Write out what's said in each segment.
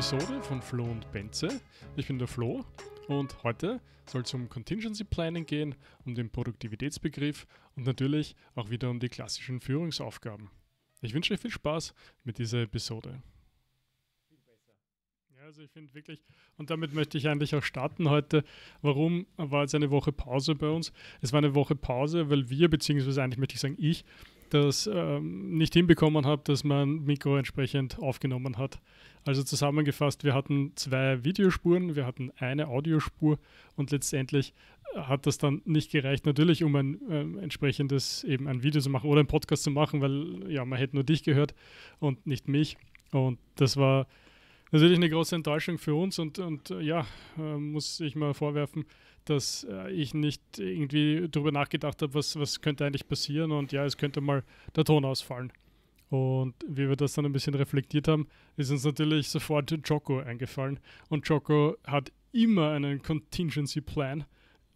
Episode von Flo und Benze. Ich bin der Flo und heute soll es um Contingency Planning gehen, um den Produktivitätsbegriff und natürlich auch wieder um die klassischen Führungsaufgaben. Ich wünsche euch viel Spaß mit dieser Episode. Ja, also ich finde wirklich, und damit möchte ich eigentlich auch starten heute. Warum war jetzt eine Woche Pause bei uns? Es war eine Woche Pause, weil wir, beziehungsweise eigentlich möchte ich sagen, ich das ähm, nicht hinbekommen habe, dass mein Mikro entsprechend aufgenommen hat. Also zusammengefasst, wir hatten zwei Videospuren, wir hatten eine Audiospur und letztendlich äh, hat das dann nicht gereicht, natürlich um ein äh, entsprechendes, eben ein Video zu machen oder einen Podcast zu machen, weil ja, man hätte nur dich gehört und nicht mich. Und das war natürlich eine große Enttäuschung für uns und, und äh, ja, äh, muss ich mal vorwerfen, dass äh, ich nicht irgendwie darüber nachgedacht habe, was, was könnte eigentlich passieren und ja, es könnte mal der Ton ausfallen. Und wie wir das dann ein bisschen reflektiert haben, ist uns natürlich sofort Joko eingefallen. Und Joko hat immer einen Contingency Plan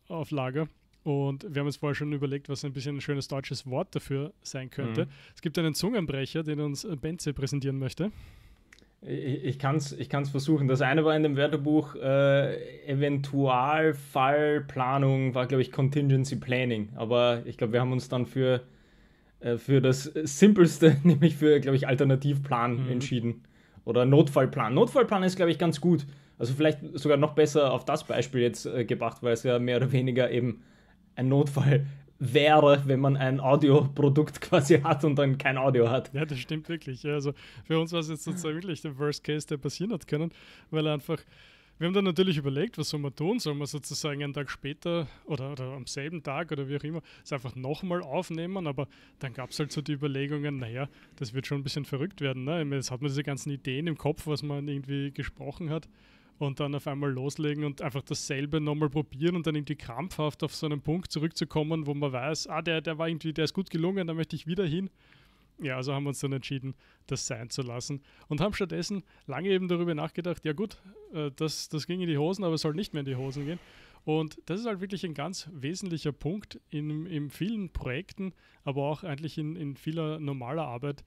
auf Lager. Und wir haben uns vorher schon überlegt, was ein bisschen ein schönes deutsches Wort dafür sein könnte. Mhm. Es gibt einen Zungenbrecher, den uns Benze präsentieren möchte. Ich, kann es ich kann's versuchen. Das eine war in dem Wörterbuch äh, Eventualfallplanung, war glaube ich Contingency Planning. Aber ich glaube, wir haben uns dann für, äh, für das Simpelste, nämlich für, glaube ich, Alternativplan mhm. entschieden. Oder Notfallplan. Notfallplan ist, glaube ich, ganz gut. Also vielleicht sogar noch besser auf das Beispiel jetzt äh, gebracht, weil es ja mehr oder weniger eben ein Notfall, wäre, wenn man ein Audioprodukt quasi hat und dann kein Audio hat. Ja, das stimmt wirklich. also für uns war es jetzt sozusagen wirklich der Worst Case, der passieren hat können, weil einfach wir haben dann natürlich überlegt, was soll man tun? Soll man sozusagen einen Tag später oder, oder am selben Tag oder wie auch immer es einfach nochmal aufnehmen? Aber dann gab es halt so die Überlegungen, naja, das wird schon ein bisschen verrückt werden. Ne? Jetzt hat man diese ganzen Ideen im Kopf, was man irgendwie gesprochen hat und dann auf einmal loslegen und einfach dasselbe nochmal probieren und dann irgendwie krampfhaft auf so einen Punkt zurückzukommen, wo man weiß, ah, der, der war irgendwie, der ist gut gelungen, da möchte ich wieder hin. Ja, also haben wir uns dann entschieden, das sein zu lassen und haben stattdessen lange eben darüber nachgedacht, ja gut, äh, das, das ging in die Hosen, aber es soll nicht mehr in die Hosen gehen. Und das ist halt wirklich ein ganz wesentlicher Punkt in, in vielen Projekten, aber auch eigentlich in, in vieler normaler Arbeit,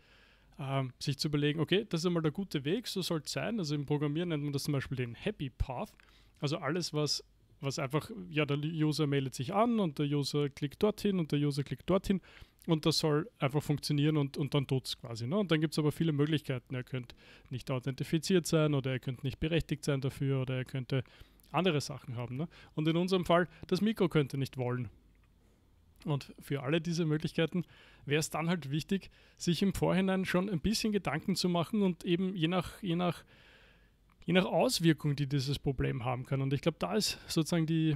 ähm, sich zu überlegen, okay, das ist einmal der gute Weg, so soll es sein. Also im Programmieren nennt man das zum Beispiel den Happy Path. Also alles, was, was einfach, ja, der User meldet sich an und der User klickt dorthin und der User klickt dorthin und das soll einfach funktionieren und, und dann tut es quasi. Ne? Und dann gibt es aber viele Möglichkeiten. Er könnte nicht authentifiziert sein oder er könnte nicht berechtigt sein dafür oder er könnte andere Sachen haben. Ne? Und in unserem Fall, das Mikro könnte nicht wollen. Und für alle diese Möglichkeiten wäre es dann halt wichtig, sich im Vorhinein schon ein bisschen Gedanken zu machen und eben je nach, je nach, je nach Auswirkung, die dieses Problem haben kann. Und ich glaube, da ist sozusagen die,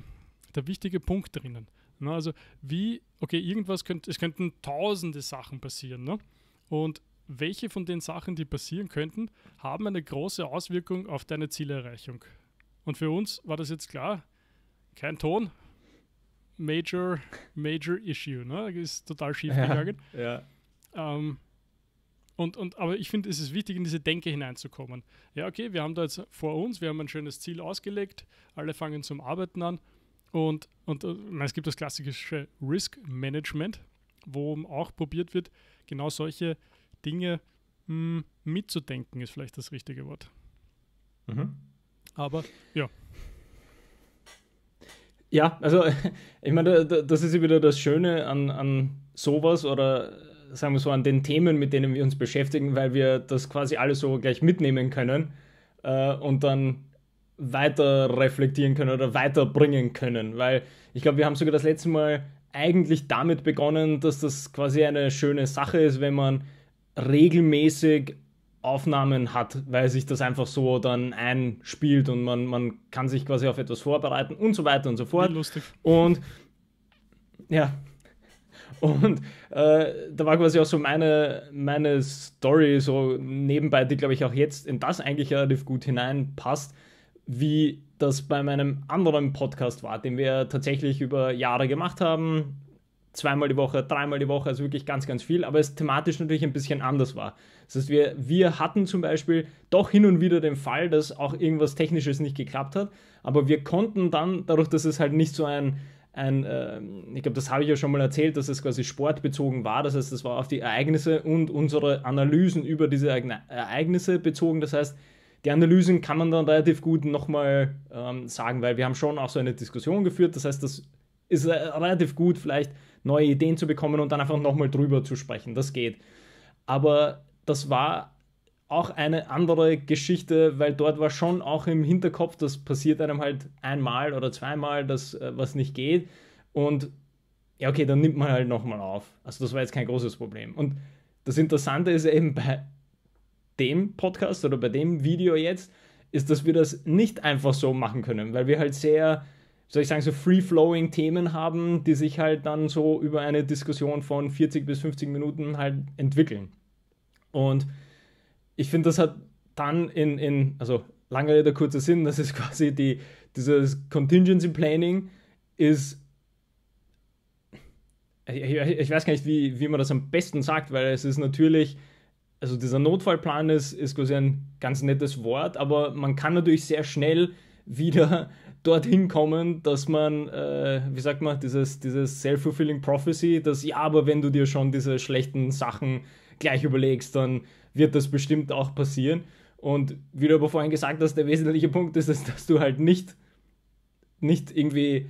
der wichtige Punkt drinnen. Ne? Also wie, okay, irgendwas könnte, es könnten tausende Sachen passieren. Ne? Und welche von den Sachen, die passieren könnten, haben eine große Auswirkung auf deine Zielerreichung. Und für uns war das jetzt klar, kein Ton, Major, Major Issue, ne? Ist total schief gegangen. Ja. Ähm, und, und, aber ich finde, es ist wichtig, in diese Denke hineinzukommen. Ja, okay, wir haben da jetzt vor uns, wir haben ein schönes Ziel ausgelegt, alle fangen zum Arbeiten an. Und, und äh, es gibt das klassische Risk Management, wo auch probiert wird, genau solche Dinge mh, hm, mitzudenken, ist vielleicht das richtige Wort. Mhm. Aber ja, ja, also ich meine, das ist wieder das Schöne an, an sowas oder sagen wir so an den Themen, mit denen wir uns beschäftigen, weil wir das quasi alles so gleich mitnehmen können äh, und dann weiter reflektieren können oder weiterbringen können. Weil ich glaube, wir haben sogar das letzte Mal eigentlich damit begonnen, dass das quasi eine schöne Sache ist, wenn man regelmäßig Aufnahmen hat, weil sich das einfach so dann einspielt und man, man kann sich quasi auf etwas vorbereiten und so weiter und so fort. Lustig. Und ja. Und äh, da war quasi auch so meine, meine Story so nebenbei, die glaube ich auch jetzt in das eigentlich relativ gut hineinpasst, wie das bei meinem anderen Podcast war, den wir tatsächlich über Jahre gemacht haben zweimal die Woche, dreimal die Woche, also wirklich ganz, ganz viel, aber es thematisch natürlich ein bisschen anders war. Das heißt, wir, wir hatten zum Beispiel doch hin und wieder den Fall, dass auch irgendwas Technisches nicht geklappt hat, aber wir konnten dann, dadurch, dass es halt nicht so ein, ein äh, ich glaube, das habe ich ja schon mal erzählt, dass es quasi sportbezogen war, das heißt, es war auf die Ereignisse und unsere Analysen über diese Ereignisse bezogen, das heißt, die Analysen kann man dann relativ gut nochmal ähm, sagen, weil wir haben schon auch so eine Diskussion geführt, das heißt, das ist äh, relativ gut vielleicht neue Ideen zu bekommen und dann einfach nochmal drüber zu sprechen. Das geht. Aber das war auch eine andere Geschichte, weil dort war schon auch im Hinterkopf, das passiert einem halt einmal oder zweimal, dass äh, was nicht geht. Und ja, okay, dann nimmt man halt nochmal auf. Also das war jetzt kein großes Problem. Und das Interessante ist eben bei dem Podcast oder bei dem Video jetzt, ist, dass wir das nicht einfach so machen können, weil wir halt sehr soll ich sagen, so free-flowing Themen haben, die sich halt dann so über eine Diskussion von 40 bis 50 Minuten halt entwickeln. Und ich finde, das hat dann in, in, also lange Rede, kurzer Sinn, das ist quasi die, dieses Contingency Planning ist, ich, ich weiß gar nicht, wie, wie man das am besten sagt, weil es ist natürlich, also dieser Notfallplan ist, ist quasi ein ganz nettes Wort, aber man kann natürlich sehr schnell wieder dorthin kommen, dass man, äh, wie sagt man, dieses, dieses self-fulfilling prophecy, dass ja, aber wenn du dir schon diese schlechten Sachen gleich überlegst, dann wird das bestimmt auch passieren. Und wie du aber vorhin gesagt hast, der wesentliche Punkt ist, dass, dass du halt nicht, nicht irgendwie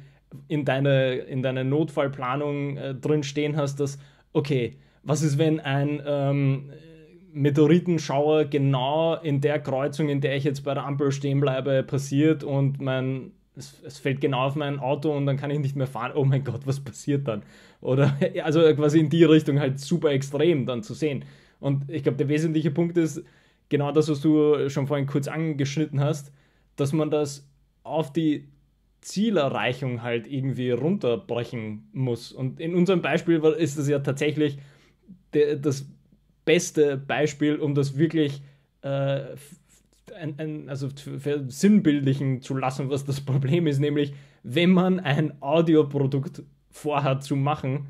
in deiner in deine Notfallplanung äh, drin stehen hast, dass, okay, was ist, wenn ein ähm, Meteoritenschauer genau in der Kreuzung, in der ich jetzt bei der Ampel stehen bleibe, passiert und mein es, es, fällt genau auf mein Auto und dann kann ich nicht mehr fahren. Oh mein Gott, was passiert dann? Oder also quasi in die Richtung halt super extrem dann zu sehen. Und ich glaube, der wesentliche Punkt ist genau das, was du schon vorhin kurz angeschnitten hast, dass man das auf die Zielerreichung halt irgendwie runterbrechen muss. Und in unserem Beispiel ist das ja tatsächlich das beste Beispiel, um das wirklich äh, ein, ein, also versinnbildlichen zu lassen, was das Problem ist, nämlich wenn man ein Audioprodukt vorhat zu machen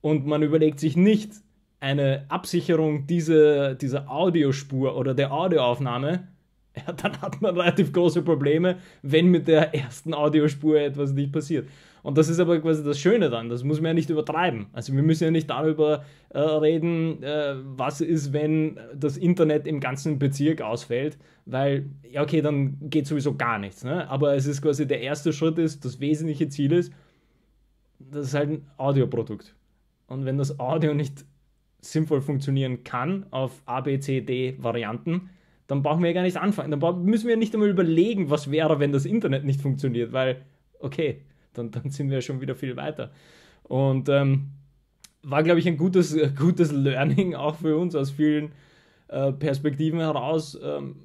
und man überlegt sich nicht eine Absicherung dieser, dieser Audiospur oder der Audioaufnahme, ja, dann hat man relativ große Probleme, wenn mit der ersten Audiospur etwas nicht passiert. Und das ist aber quasi das Schöne dann, das muss man ja nicht übertreiben. Also wir müssen ja nicht darüber äh, reden, äh, was ist, wenn das Internet im ganzen Bezirk ausfällt, weil, ja okay, dann geht sowieso gar nichts. Ne? Aber es ist quasi der erste Schritt ist, das wesentliche Ziel ist, das ist halt ein Audioprodukt. Und wenn das Audio nicht sinnvoll funktionieren kann auf A, B, C, D Varianten, dann brauchen wir ja gar nichts anfangen. Dann müssen wir ja nicht einmal überlegen, was wäre, wenn das Internet nicht funktioniert, weil, okay, dann, dann sind wir schon wieder viel weiter. Und ähm, war, glaube ich, ein gutes, gutes Learning auch für uns aus vielen äh, Perspektiven heraus. Ähm,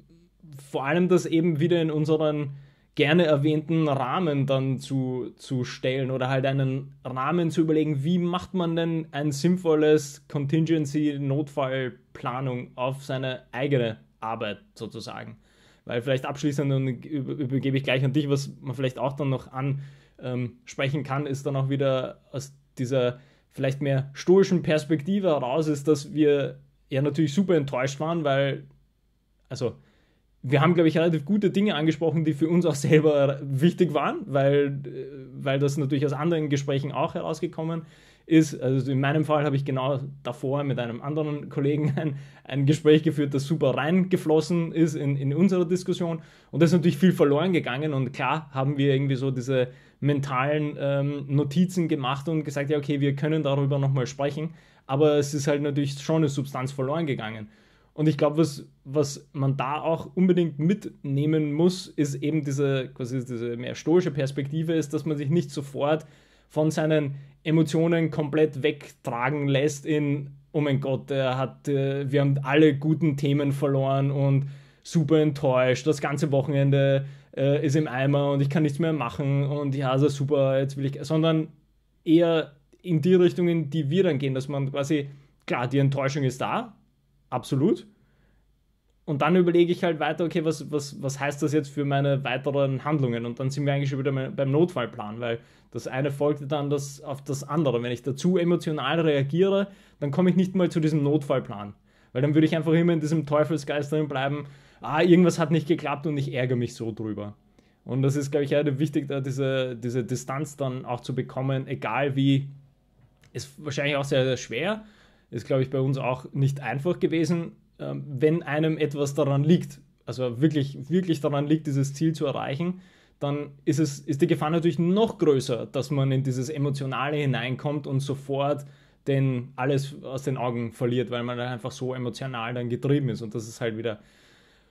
vor allem das eben wieder in unseren gerne erwähnten Rahmen dann zu, zu stellen oder halt einen Rahmen zu überlegen, wie macht man denn ein sinnvolles Contingency-Notfallplanung auf seine eigene Arbeit sozusagen. Weil vielleicht abschließend und übergebe ich gleich an dich, was man vielleicht auch dann noch an, ähm, sprechen kann, ist dann auch wieder aus dieser vielleicht mehr stoischen Perspektive heraus, ist, dass wir ja natürlich super enttäuscht waren, weil, also, wir haben, glaube ich, relativ gute Dinge angesprochen, die für uns auch selber wichtig waren, weil, äh, weil das natürlich aus anderen Gesprächen auch herausgekommen ist. Also in meinem Fall habe ich genau davor mit einem anderen Kollegen ein, ein Gespräch geführt, das super reingeflossen ist in, in unsere Diskussion. Und da ist natürlich viel verloren gegangen. Und klar haben wir irgendwie so diese, mentalen ähm, Notizen gemacht und gesagt, ja, okay, wir können darüber nochmal sprechen, aber es ist halt natürlich schon eine Substanz verloren gegangen. Und ich glaube, was, was man da auch unbedingt mitnehmen muss, ist eben diese, quasi diese mehr stoische Perspektive, ist, dass man sich nicht sofort von seinen Emotionen komplett wegtragen lässt in, oh mein Gott, er hat, äh, wir haben alle guten Themen verloren und super enttäuscht, das ganze Wochenende äh, ist im Eimer und ich kann nichts mehr machen und ja, also super, jetzt will ich, sondern eher in die Richtung, in die wir dann gehen, dass man quasi, klar, die Enttäuschung ist da, absolut. Und dann überlege ich halt weiter, okay, was, was, was heißt das jetzt für meine weiteren Handlungen? Und dann sind wir eigentlich schon wieder beim Notfallplan, weil das eine folgt dann das, auf das andere. Wenn ich dazu emotional reagiere, dann komme ich nicht mal zu diesem Notfallplan. Weil dann würde ich einfach immer in diesem Teufelsgeist drin bleiben, ah, irgendwas hat nicht geklappt und ich ärgere mich so drüber. Und das ist, glaube ich, relativ wichtig, da diese, diese Distanz dann auch zu bekommen, egal wie. Ist wahrscheinlich auch sehr, sehr schwer. Ist, glaube ich, bei uns auch nicht einfach gewesen, ähm, wenn einem etwas daran liegt, also wirklich, wirklich daran liegt, dieses Ziel zu erreichen, dann ist, es, ist die Gefahr natürlich noch größer, dass man in dieses Emotionale hineinkommt und sofort den, alles aus den Augen verliert, weil man dann einfach so emotional dann getrieben ist. Und das ist halt wieder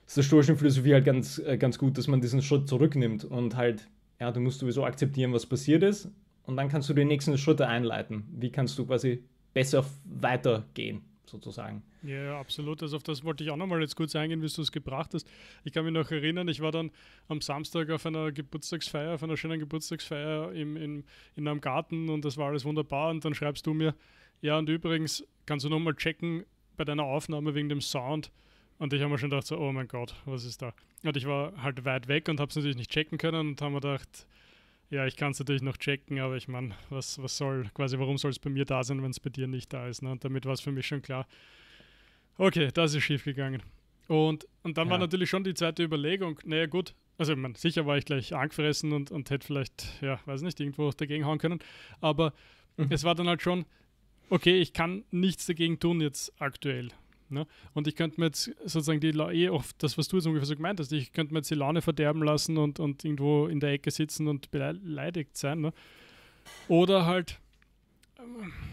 ist der stoischen Philosophie halt ganz, äh, ganz gut, dass man diesen Schritt zurücknimmt und halt, ja, du musst sowieso akzeptieren, was passiert ist und dann kannst du die nächsten Schritte einleiten. Wie kannst du quasi besser weitergehen? sozusagen. Ja, absolut. Also auf das wollte ich auch nochmal jetzt kurz eingehen, wie du es gebracht hast. Ich kann mich noch erinnern, ich war dann am Samstag auf einer Geburtstagsfeier, auf einer schönen Geburtstagsfeier im, in, in einem Garten und das war alles wunderbar. Und dann schreibst du mir, ja, und übrigens kannst du nochmal checken bei deiner Aufnahme wegen dem Sound. Und ich habe mir schon gedacht, so, oh mein Gott, was ist da? Und ich war halt weit weg und habe es natürlich nicht checken können und habe mir gedacht, ja, ich kann es natürlich noch checken, aber ich meine, was, was soll, quasi, warum soll es bei mir da sein, wenn es bei dir nicht da ist? Ne? Und damit war es für mich schon klar, okay, das ist schief gegangen. Und, und dann ja. war natürlich schon die zweite Überlegung, naja gut, also ich meine, sicher war ich gleich angefressen und, und hätte vielleicht, ja, weiß nicht, irgendwo dagegen hauen können, aber mhm. es war dann halt schon, okay, ich kann nichts dagegen tun jetzt aktuell, Ne? Und ich könnte mir jetzt sozusagen die La eh auf das, was du jetzt ungefähr so gemeint hast, ich könnte mir jetzt die Laune verderben lassen und, und irgendwo in der Ecke sitzen und beleidigt sein. Ne? Oder halt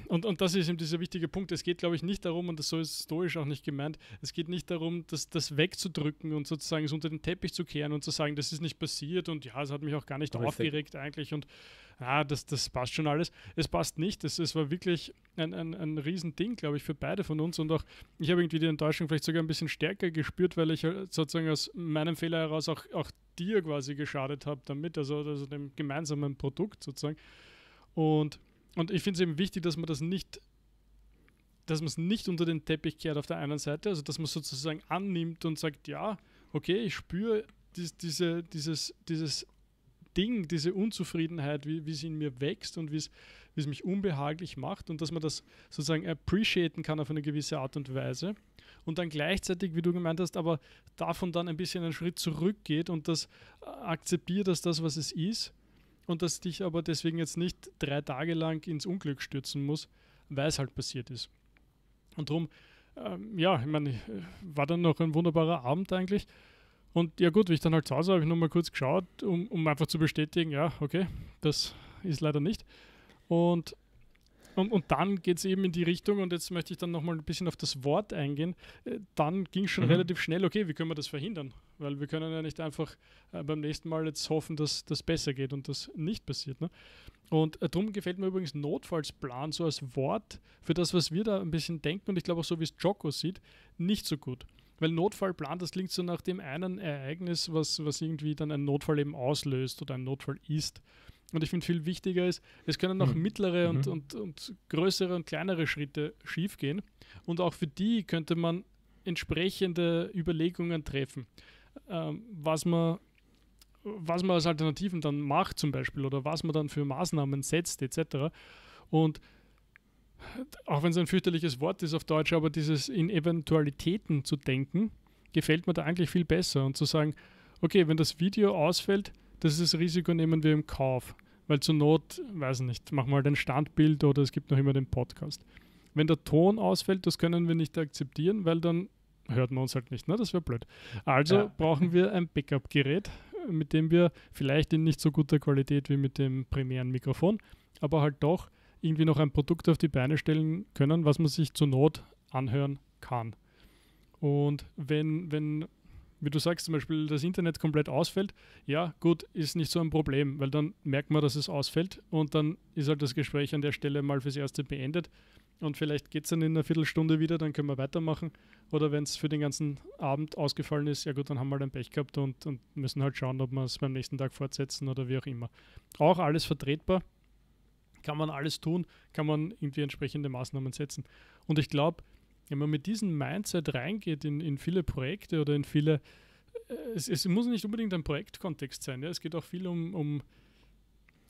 und, und das ist eben dieser wichtige Punkt. Es geht, glaube ich, nicht darum, und das so ist stoisch auch nicht gemeint, es geht nicht darum, das, das wegzudrücken und sozusagen es unter den Teppich zu kehren und zu sagen, das ist nicht passiert und ja, es hat mich auch gar nicht Richtig. aufgeregt eigentlich und ah, das, das passt schon alles. Es passt nicht. Es, es war wirklich ein, ein, ein Riesending, glaube ich, für beide von uns und auch ich habe irgendwie die Enttäuschung vielleicht sogar ein bisschen stärker gespürt, weil ich halt sozusagen aus meinem Fehler heraus auch, auch dir quasi geschadet habe damit, also, also dem gemeinsamen Produkt sozusagen. Und und ich finde es eben wichtig, dass man das nicht, dass man es nicht unter den Teppich kehrt auf der einen Seite, also dass man sozusagen annimmt und sagt, ja, okay, ich spüre dies, diese, dieses, dieses Ding, diese Unzufriedenheit, wie, wie es in mir wächst und wie es mich unbehaglich macht und dass man das sozusagen appreciaten kann auf eine gewisse Art und Weise und dann gleichzeitig, wie du gemeint hast, aber davon dann ein bisschen einen Schritt zurückgeht und das äh, akzeptiert, dass das, was es ist und das dich aber deswegen jetzt nicht drei Tage lang ins Unglück stürzen muss, weil es halt passiert ist. Und darum, ähm, ja, ich meine, war dann noch ein wunderbarer Abend eigentlich. Und ja gut, wie ich dann halt zu Hause habe ich nochmal kurz geschaut, um, um einfach zu bestätigen, ja, okay, das ist leider nicht. Und und, und dann geht es eben in die Richtung, und jetzt möchte ich dann nochmal ein bisschen auf das Wort eingehen. Äh, dann ging es schon mhm. relativ schnell, okay, wie können wir das verhindern? Weil wir können ja nicht einfach äh, beim nächsten Mal jetzt hoffen, dass das besser geht und das nicht passiert. Ne? Und äh, darum gefällt mir übrigens Notfallsplan so als Wort für das, was wir da ein bisschen denken und ich glaube auch so, wie es Joko sieht, nicht so gut. Weil Notfallplan, das klingt so nach dem einen Ereignis, was, was irgendwie dann ein Notfall eben auslöst oder ein Notfall ist. Und ich finde, viel wichtiger ist, es können auch mhm. mittlere und, mhm. und, und größere und kleinere Schritte schiefgehen. Und auch für die könnte man entsprechende Überlegungen treffen, ähm, was, man, was man als Alternativen dann macht zum Beispiel oder was man dann für Maßnahmen setzt etc. Und auch wenn es ein fürchterliches Wort ist auf Deutsch, aber dieses in Eventualitäten zu denken, gefällt mir da eigentlich viel besser und zu sagen, okay, wenn das Video ausfällt, das Risiko nehmen wir im Kauf. Weil zur Not, weiß nicht, machen wir halt ein Standbild oder es gibt noch immer den Podcast. Wenn der Ton ausfällt, das können wir nicht akzeptieren, weil dann hört man uns halt nicht. Ne? Das wäre blöd. Also ja. brauchen wir ein Backup-Gerät, mit dem wir vielleicht in nicht so guter Qualität wie mit dem primären Mikrofon, aber halt doch irgendwie noch ein Produkt auf die Beine stellen können, was man sich zur Not anhören kann. Und wenn, wenn wie du sagst, zum Beispiel das Internet komplett ausfällt, ja, gut, ist nicht so ein Problem, weil dann merkt man, dass es ausfällt und dann ist halt das Gespräch an der Stelle mal fürs Erste beendet und vielleicht geht es dann in einer Viertelstunde wieder, dann können wir weitermachen. Oder wenn es für den ganzen Abend ausgefallen ist, ja gut, dann haben wir halt ein Pech gehabt und, und müssen halt schauen, ob wir es beim nächsten Tag fortsetzen oder wie auch immer. Auch alles vertretbar, kann man alles tun, kann man irgendwie entsprechende Maßnahmen setzen. Und ich glaube, wenn man mit diesem Mindset reingeht in, in viele Projekte oder in viele, äh, es, es muss nicht unbedingt ein Projektkontext sein, ja? es geht auch viel um, um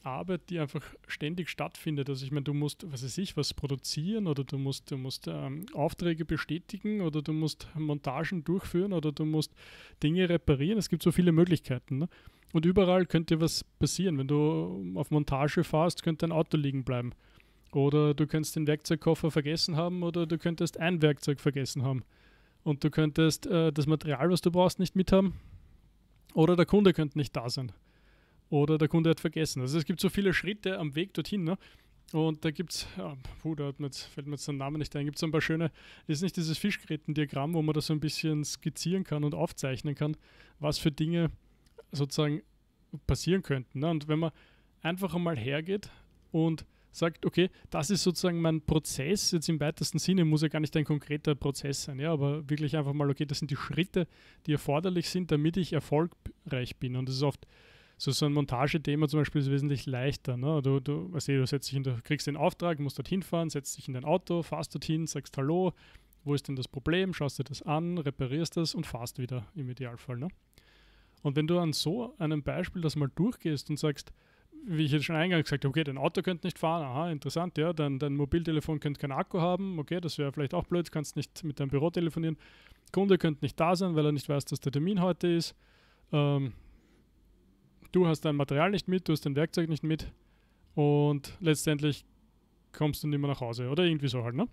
Arbeit, die einfach ständig stattfindet. Also ich meine, du musst, was weiß ich, was produzieren oder du musst, du musst ähm, Aufträge bestätigen oder du musst Montagen durchführen oder du musst Dinge reparieren. Es gibt so viele Möglichkeiten. Ne? Und überall könnte was passieren. Wenn du auf Montage fahrst, könnte ein Auto liegen bleiben. Oder du könntest den Werkzeugkoffer vergessen haben oder du könntest ein Werkzeug vergessen haben. Und du könntest äh, das Material, was du brauchst, nicht mithaben. Oder der Kunde könnte nicht da sein. Oder der Kunde hat vergessen. Also es gibt so viele Schritte am Weg dorthin. Ne? Und da gibt es, ja, puh, da mir jetzt, fällt mir jetzt der Name nicht ein, gibt es ein paar schöne, ist nicht dieses Fischgrätendiagramm, wo man das so ein bisschen skizzieren kann und aufzeichnen kann, was für Dinge sozusagen passieren könnten. Ne? Und wenn man einfach einmal hergeht und sagt, okay, das ist sozusagen mein Prozess, jetzt im weitesten Sinne muss ja gar nicht ein konkreter Prozess sein, ja, aber wirklich einfach mal, okay, das sind die Schritte, die erforderlich sind, damit ich erfolgreich bin. Und das ist oft so, so ein Montagethema zum Beispiel ist wesentlich leichter. Ne? Du, du, also du setzt dich in, du kriegst den Auftrag, musst dorthin fahren, setzt dich in dein Auto, fährst dorthin, sagst Hallo, wo ist denn das Problem, schaust dir das an, reparierst das und fahrst wieder im Idealfall. Ne? Und wenn du an so einem Beispiel das mal durchgehst und sagst, wie ich jetzt schon eingangs gesagt habe, okay, dein Auto könnte nicht fahren, aha, interessant, ja, dein, dein Mobiltelefon könnte keinen Akku haben, okay, das wäre vielleicht auch blöd, kannst nicht mit deinem Büro telefonieren. Kunde könnte nicht da sein, weil er nicht weiß, dass der Termin heute ist. Ähm, du hast dein Material nicht mit, du hast dein Werkzeug nicht mit und letztendlich kommst du nicht mehr nach Hause oder irgendwie so halt. Ne?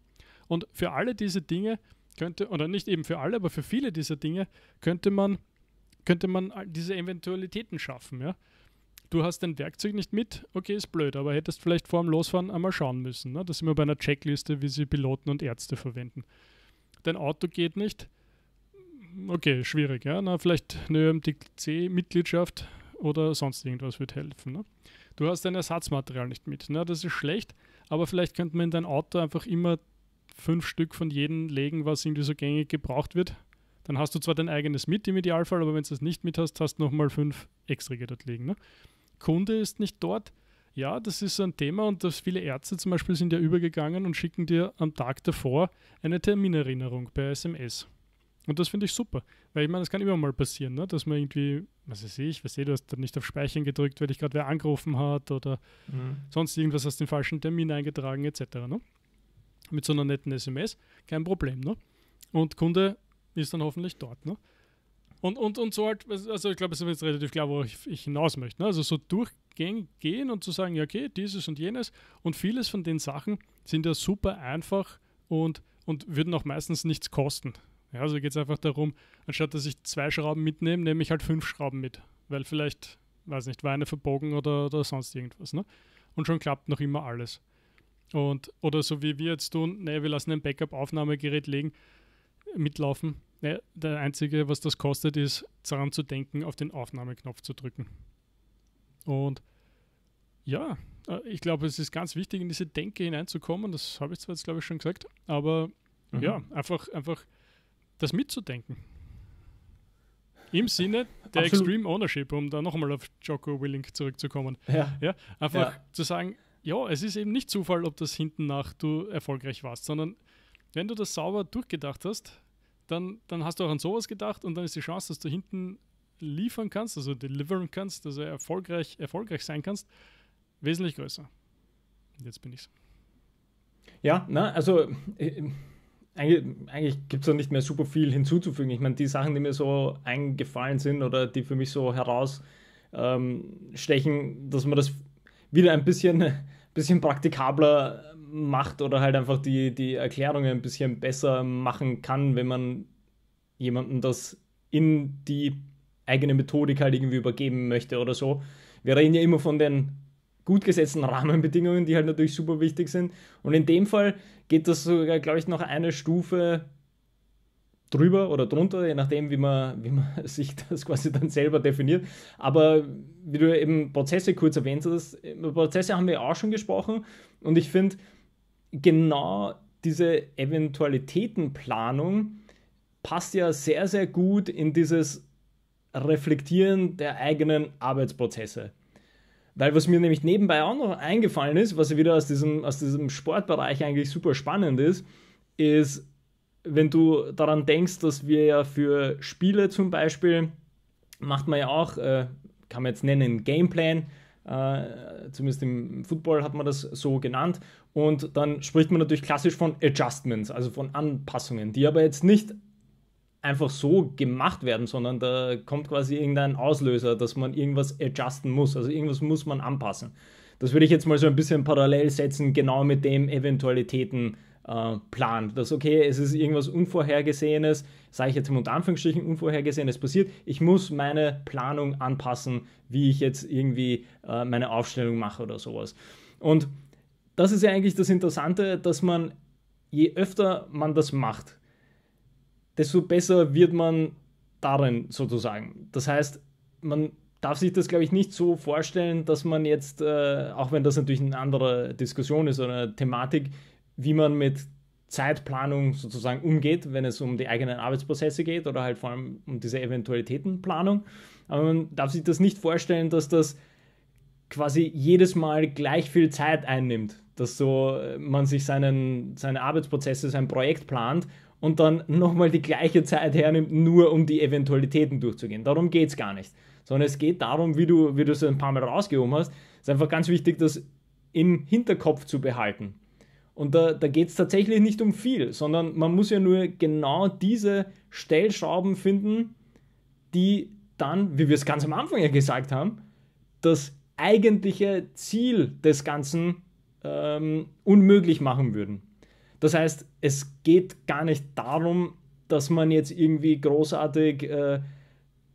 Und für alle diese Dinge könnte, oder nicht eben für alle, aber für viele dieser Dinge könnte man, könnte man diese Eventualitäten schaffen. Ja? du hast dein Werkzeug nicht mit, okay, ist blöd, aber hättest vielleicht vor dem Losfahren einmal schauen müssen. Ne? Das sind wir bei einer Checkliste, wie sie Piloten und Ärzte verwenden. Dein Auto geht nicht, okay, schwierig, ja. Na, vielleicht eine ÖMTC-Mitgliedschaft oder sonst irgendwas wird helfen. Ne? Du hast dein Ersatzmaterial nicht mit. Ne? Das ist schlecht, aber vielleicht könnte man in dein Auto einfach immer fünf Stück von jedem legen, was irgendwie so gängig gebraucht wird. Dann hast du zwar dein eigenes mit im Idealfall, aber wenn du es nicht mit hast, hast du nochmal fünf extra dort liegen. Ne? Kunde ist nicht dort. Ja, das ist so ein Thema und dass viele Ärzte zum Beispiel sind ja übergegangen und schicken dir am Tag davor eine Terminerinnerung per SMS. Und das finde ich super, weil ich meine, das kann immer mal passieren, ne? dass man irgendwie, was weiß ich, was sehe, du hast dann nicht auf Speichern gedrückt, weil dich gerade wer angerufen hat oder mhm. sonst irgendwas hast den falschen Termin eingetragen etc. Ne? Mit so einer netten SMS, kein Problem. Ne? Und Kunde ist dann hoffentlich dort. Ne? Und, und, und so halt, also ich glaube, es ist jetzt relativ klar, wo ich, ich hinaus möchte. Ne? Also so durchgehen und zu sagen, ja, okay, dieses und jenes. Und vieles von den Sachen sind ja super einfach und, und würden auch meistens nichts kosten. Ja, also geht es einfach darum, anstatt dass ich zwei Schrauben mitnehme, nehme ich halt fünf Schrauben mit. Weil vielleicht, weiß nicht, war eine verbogen oder, oder sonst irgendwas. Ne? Und schon klappt noch immer alles. Und, oder so wie wir jetzt tun, nee, wir lassen ein Backup-Aufnahmegerät legen, mitlaufen. Ja, der Einzige, was das kostet, ist daran zu denken, auf den Aufnahmeknopf zu drücken. Und ja, äh, ich glaube, es ist ganz wichtig, in diese Denke hineinzukommen. Das habe ich zwar jetzt, glaube ich, schon gesagt, aber mhm. ja, einfach, einfach das mitzudenken. Im Sinne der Absolut. Extreme Ownership, um da nochmal auf Jocko Willink zurückzukommen. Ja. ja einfach ja. zu sagen, ja, es ist eben nicht Zufall, ob das hinten nach du erfolgreich warst, sondern wenn du das sauber durchgedacht hast, dann, dann hast du auch an sowas gedacht und dann ist die Chance, dass du hinten liefern kannst, also deliveren kannst, also erfolgreich, erfolgreich sein kannst, wesentlich größer. Jetzt bin ich Ja, na, also äh, eigentlich, eigentlich gibt es da nicht mehr super viel hinzuzufügen. Ich meine, die Sachen, die mir so eingefallen sind oder die für mich so herausstechen, ähm, dass man das wieder ein bisschen, bisschen praktikabler macht oder halt einfach die, die Erklärungen ein bisschen besser machen kann, wenn man jemanden das in die eigene Methodik halt irgendwie übergeben möchte oder so. Wir reden ja immer von den gut gesetzten Rahmenbedingungen, die halt natürlich super wichtig sind. Und in dem Fall geht das sogar, glaube ich, noch eine Stufe drüber oder drunter, je nachdem, wie man, wie man sich das quasi dann selber definiert. Aber wie du eben Prozesse kurz erwähnt hast, über Prozesse haben wir auch schon gesprochen und ich finde, genau diese Eventualitätenplanung passt ja sehr, sehr gut in dieses Reflektieren der eigenen Arbeitsprozesse. Weil was mir nämlich nebenbei auch noch eingefallen ist, was wieder aus diesem, aus diesem Sportbereich eigentlich super spannend ist, ist, wenn du daran denkst, dass wir ja für Spiele zum Beispiel, macht man ja auch, äh, kann man jetzt nennen, Gameplan, äh, zumindest im Football hat man das so genannt, und dann spricht man natürlich klassisch von Adjustments, also von Anpassungen, die aber jetzt nicht einfach so gemacht werden, sondern da kommt quasi irgendein Auslöser, dass man irgendwas adjusten muss, also irgendwas muss man anpassen. Das würde ich jetzt mal so ein bisschen parallel setzen, genau mit dem Eventualitäten äh, Plan, dass okay, es ist irgendwas Unvorhergesehenes, sage ich jetzt im unter Anführungsstrichen Unvorhergesehenes passiert, ich muss meine Planung anpassen, wie ich jetzt irgendwie äh, meine Aufstellung mache oder sowas. Und das ist ja eigentlich das Interessante, dass man, je öfter man das macht, desto besser wird man darin sozusagen. Das heißt, man darf sich das, glaube ich, nicht so vorstellen, dass man jetzt, äh, auch wenn das natürlich eine andere Diskussion ist oder eine Thematik, wie man mit Zeitplanung sozusagen umgeht, wenn es um die eigenen Arbeitsprozesse geht oder halt vor allem um diese Eventualitätenplanung. Aber man darf sich das nicht vorstellen, dass das quasi jedes Mal gleich viel Zeit einnimmt dass so äh, man sich seinen, seine Arbeitsprozesse, sein Projekt plant und dann nochmal die gleiche Zeit hernimmt, nur um die Eventualitäten durchzugehen. Darum geht es gar nicht. Sondern es geht darum, wie du, wie du es ein paar Mal rausgehoben hast, ist einfach ganz wichtig, das im Hinterkopf zu behalten. Und da, da geht es tatsächlich nicht um viel, sondern man muss ja nur genau diese Stellschrauben finden, die dann, wie wir es ganz am Anfang ja gesagt haben, das eigentliche Ziel des Ganzen ähm, unmöglich machen würden. Das heißt, es geht gar nicht darum, dass man jetzt irgendwie großartig äh,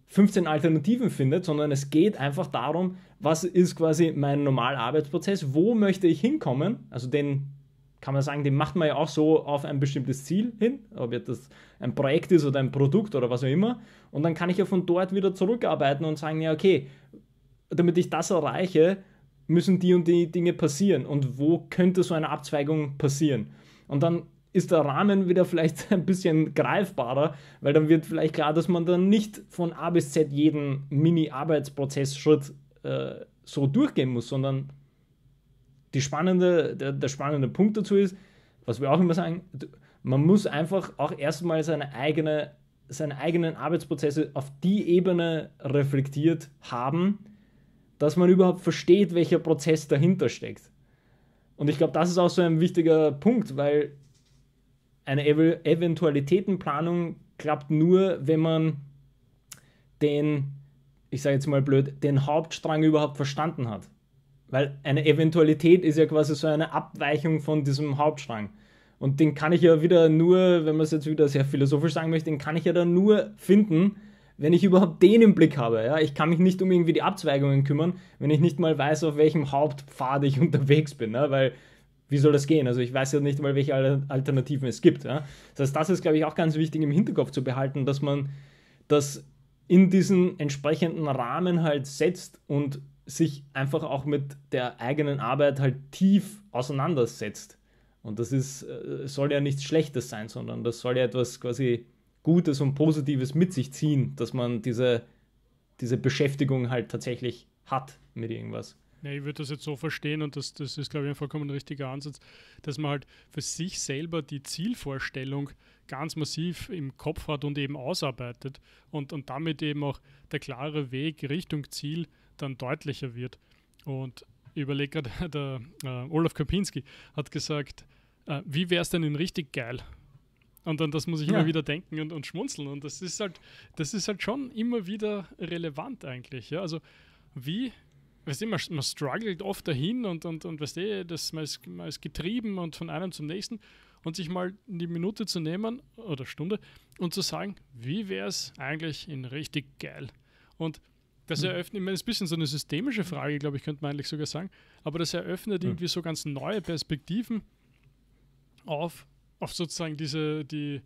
15 Alternativen findet, sondern es geht einfach darum, was ist quasi mein normaler Arbeitsprozess, wo möchte ich hinkommen, also den kann man sagen, den macht man ja auch so auf ein bestimmtes Ziel hin, ob das ein Projekt ist oder ein Produkt oder was auch immer. Und dann kann ich ja von dort wieder zurückarbeiten und sagen, ja, okay, damit ich das erreiche, müssen die und die Dinge passieren und wo könnte so eine Abzweigung passieren. Und dann ist der Rahmen wieder vielleicht ein bisschen greifbarer, weil dann wird vielleicht klar, dass man dann nicht von A bis Z jeden Mini-Arbeitsprozessschritt äh, so durchgehen muss, sondern die spannende, der, der spannende Punkt dazu ist, was wir auch immer sagen, man muss einfach auch erstmal seine eigene seine eigenen Arbeitsprozesse auf die Ebene reflektiert haben, dass man überhaupt versteht, welcher Prozess dahinter steckt. Und ich glaube, das ist auch so ein wichtiger Punkt, weil eine Ev Eventualitätenplanung klappt nur, wenn man den, ich sage jetzt mal blöd, den Hauptstrang überhaupt verstanden hat. Weil eine Eventualität ist ja quasi so eine Abweichung von diesem Hauptstrang. Und den kann ich ja wieder nur, wenn man es jetzt wieder sehr philosophisch sagen möchte, den kann ich ja dann nur finden, wenn ich überhaupt den im Blick habe. Ja? Ich kann mich nicht um irgendwie die Abzweigungen kümmern, wenn ich nicht mal weiß, auf welchem Hauptpfad ich unterwegs bin, ja? Ne? weil wie soll das gehen? Also ich weiß ja nicht mal, welche Alternativen es gibt. Ja? Das heißt, das ist, glaube ich, auch ganz wichtig im Hinterkopf zu behalten, dass man das in diesen entsprechenden Rahmen halt setzt und sich einfach auch mit der eigenen Arbeit halt tief auseinandersetzt. Und das ist, äh, soll ja nichts Schlechtes sein, sondern das soll ja etwas quasi Gutes und Positives mit sich ziehen, dass man diese, diese Beschäftigung halt tatsächlich hat mit irgendwas. Ja, ich würde das jetzt so verstehen und das, das ist, glaube ich, ein vollkommen richtiger Ansatz, dass man halt für sich selber die Zielvorstellung ganz massiv im Kopf hat und eben ausarbeitet und, und damit eben auch der klare Weg Richtung Ziel dann deutlicher wird. Und ich überlege gerade, der äh, Olaf Kapinski hat gesagt, äh, wie wäre es denn in richtig geil? Und dann das muss ich ja. immer wieder denken und, und schmunzeln. Und das ist halt, das ist halt schon immer wieder relevant eigentlich. Ja? Also wie, weißt du, man, man struggelt oft dahin und, und, und weißt du, das, man, ist, man ist getrieben und von einem zum nächsten und sich mal die Minute zu nehmen oder Stunde und zu sagen, wie wäre es eigentlich in richtig geil? Und das hm. eröffnet, ich meine, ist ein bisschen so eine systemische Frage, glaube ich, könnte man eigentlich sogar sagen, aber das eröffnet irgendwie so ganz neue Perspektiven auf auf sozusagen diese, die,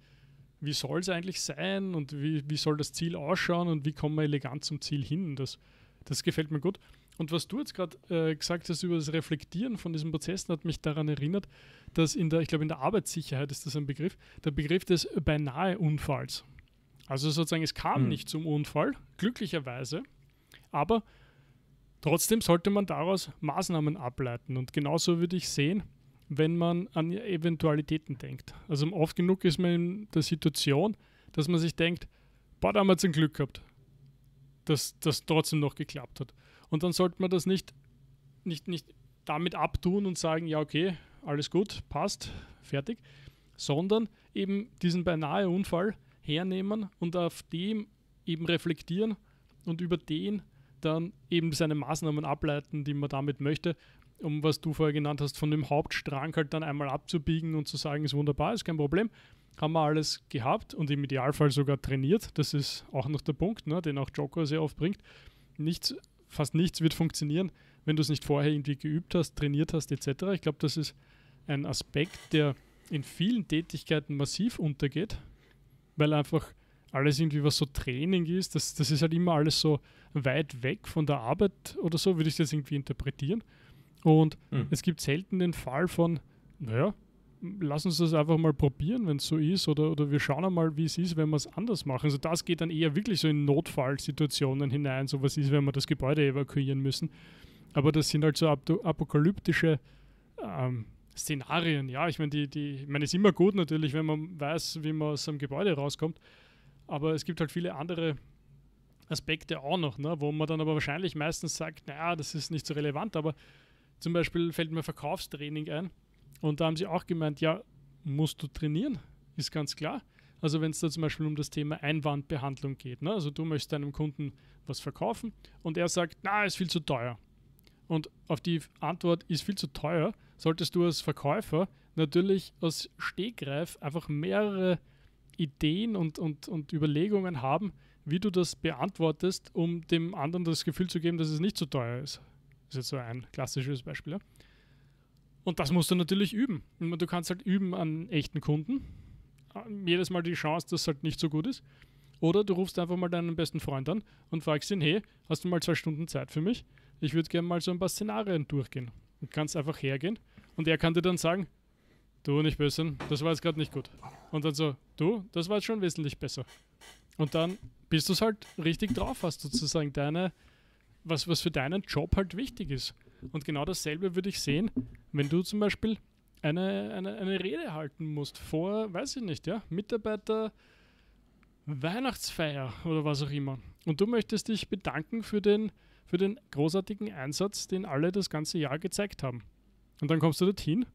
wie soll es eigentlich sein und wie, wie soll das Ziel ausschauen und wie kommen wir elegant zum Ziel hin. Das, das gefällt mir gut. Und was du jetzt gerade äh, gesagt hast über das Reflektieren von diesen Prozessen, hat mich daran erinnert, dass in der, ich glaube, in der Arbeitssicherheit ist das ein Begriff, der Begriff des beinahe Unfalls. Also sozusagen, es kam mhm. nicht zum Unfall, glücklicherweise, aber trotzdem sollte man daraus Maßnahmen ableiten. Und genauso würde ich sehen, wenn man an Eventualitäten denkt. Also oft genug ist man in der Situation, dass man sich denkt, boah, da haben wir zum Glück gehabt, dass das trotzdem noch geklappt hat. Und dann sollte man das nicht, nicht, nicht damit abtun und sagen, ja, okay, alles gut, passt, fertig, sondern eben diesen beinahe Unfall hernehmen und auf dem eben reflektieren und über den dann eben seine Maßnahmen ableiten, die man damit möchte um was du vorher genannt hast, von dem Hauptstrang halt dann einmal abzubiegen und zu sagen, ist wunderbar, ist kein Problem. Haben wir alles gehabt und im Idealfall sogar trainiert. Das ist auch noch der Punkt, ne, den auch Joker sehr oft bringt. Nichts, fast nichts wird funktionieren, wenn du es nicht vorher irgendwie geübt hast, trainiert hast, etc. Ich glaube, das ist ein Aspekt, der in vielen Tätigkeiten massiv untergeht, weil einfach alles irgendwie, was so Training ist, das, das ist halt immer alles so weit weg von der Arbeit oder so, würde ich das irgendwie interpretieren. Und hm. es gibt selten den Fall von, naja, lass uns das einfach mal probieren, wenn es so ist, oder, oder wir schauen einmal, wie es ist, wenn wir es anders machen. Also das geht dann eher wirklich so in Notfallsituationen hinein, so was ist, wenn wir das Gebäude evakuieren müssen. Aber das sind halt so ap apokalyptische ähm, Szenarien. Ja, ich meine, die, die, ich meine, es ist immer gut natürlich, wenn man weiß, wie man aus einem Gebäude rauskommt. Aber es gibt halt viele andere Aspekte auch noch, ne? wo man dann aber wahrscheinlich meistens sagt, naja, das ist nicht so relevant, aber zum Beispiel fällt mir Verkaufstraining ein und da haben sie auch gemeint, ja, musst du trainieren, ist ganz klar. Also wenn es da zum Beispiel um das Thema Einwandbehandlung geht, ne? also du möchtest deinem Kunden was verkaufen und er sagt, na, ist viel zu teuer. Und auf die Antwort ist viel zu teuer, solltest du als Verkäufer natürlich aus Stegreif einfach mehrere Ideen und, und, und Überlegungen haben, wie du das beantwortest, um dem anderen das Gefühl zu geben, dass es nicht zu teuer ist ist jetzt so ein klassisches Beispiel. Ja. Und das musst du natürlich üben. du kannst halt üben an echten Kunden. Äh, jedes Mal die Chance, dass es halt nicht so gut ist. Oder du rufst einfach mal deinen besten Freund an und fragst ihn, hey, hast du mal zwei Stunden Zeit für mich? Ich würde gerne mal so ein paar Szenarien durchgehen. Du kannst einfach hergehen und er kann dir dann sagen, du nicht böse, das war jetzt gerade nicht gut. Und dann so, du, das war jetzt schon wesentlich besser. Und dann bist du es halt richtig drauf, hast sozusagen deine was, was für deinen Job halt wichtig ist. Und genau dasselbe würde ich sehen, wenn du zum Beispiel eine, eine, eine Rede halten musst vor, weiß ich nicht, ja, Mitarbeiter, Weihnachtsfeier oder was auch immer. Und du möchtest dich bedanken für den, für den großartigen Einsatz, den alle das ganze Jahr gezeigt haben. Und dann kommst du dorthin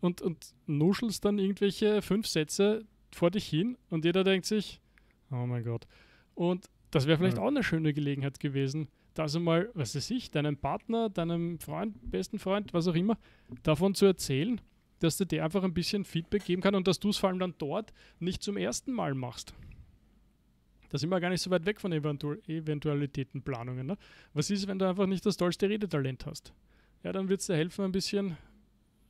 und, und nuschelst dann irgendwelche fünf Sätze vor dich hin und jeder denkt sich, oh mein Gott. Und das wäre vielleicht auch eine schöne Gelegenheit gewesen, das einmal, was weiß ich, deinem Partner, deinem Freund, besten Freund, was auch immer, davon zu erzählen, dass du dir einfach ein bisschen Feedback geben kann und dass du es vor allem dann dort nicht zum ersten Mal machst. Da sind wir gar nicht so weit weg von Eventual Eventualitätenplanungen. Ne? Was ist, wenn du einfach nicht das tollste Redetalent hast? Ja, dann wird es dir helfen, ein bisschen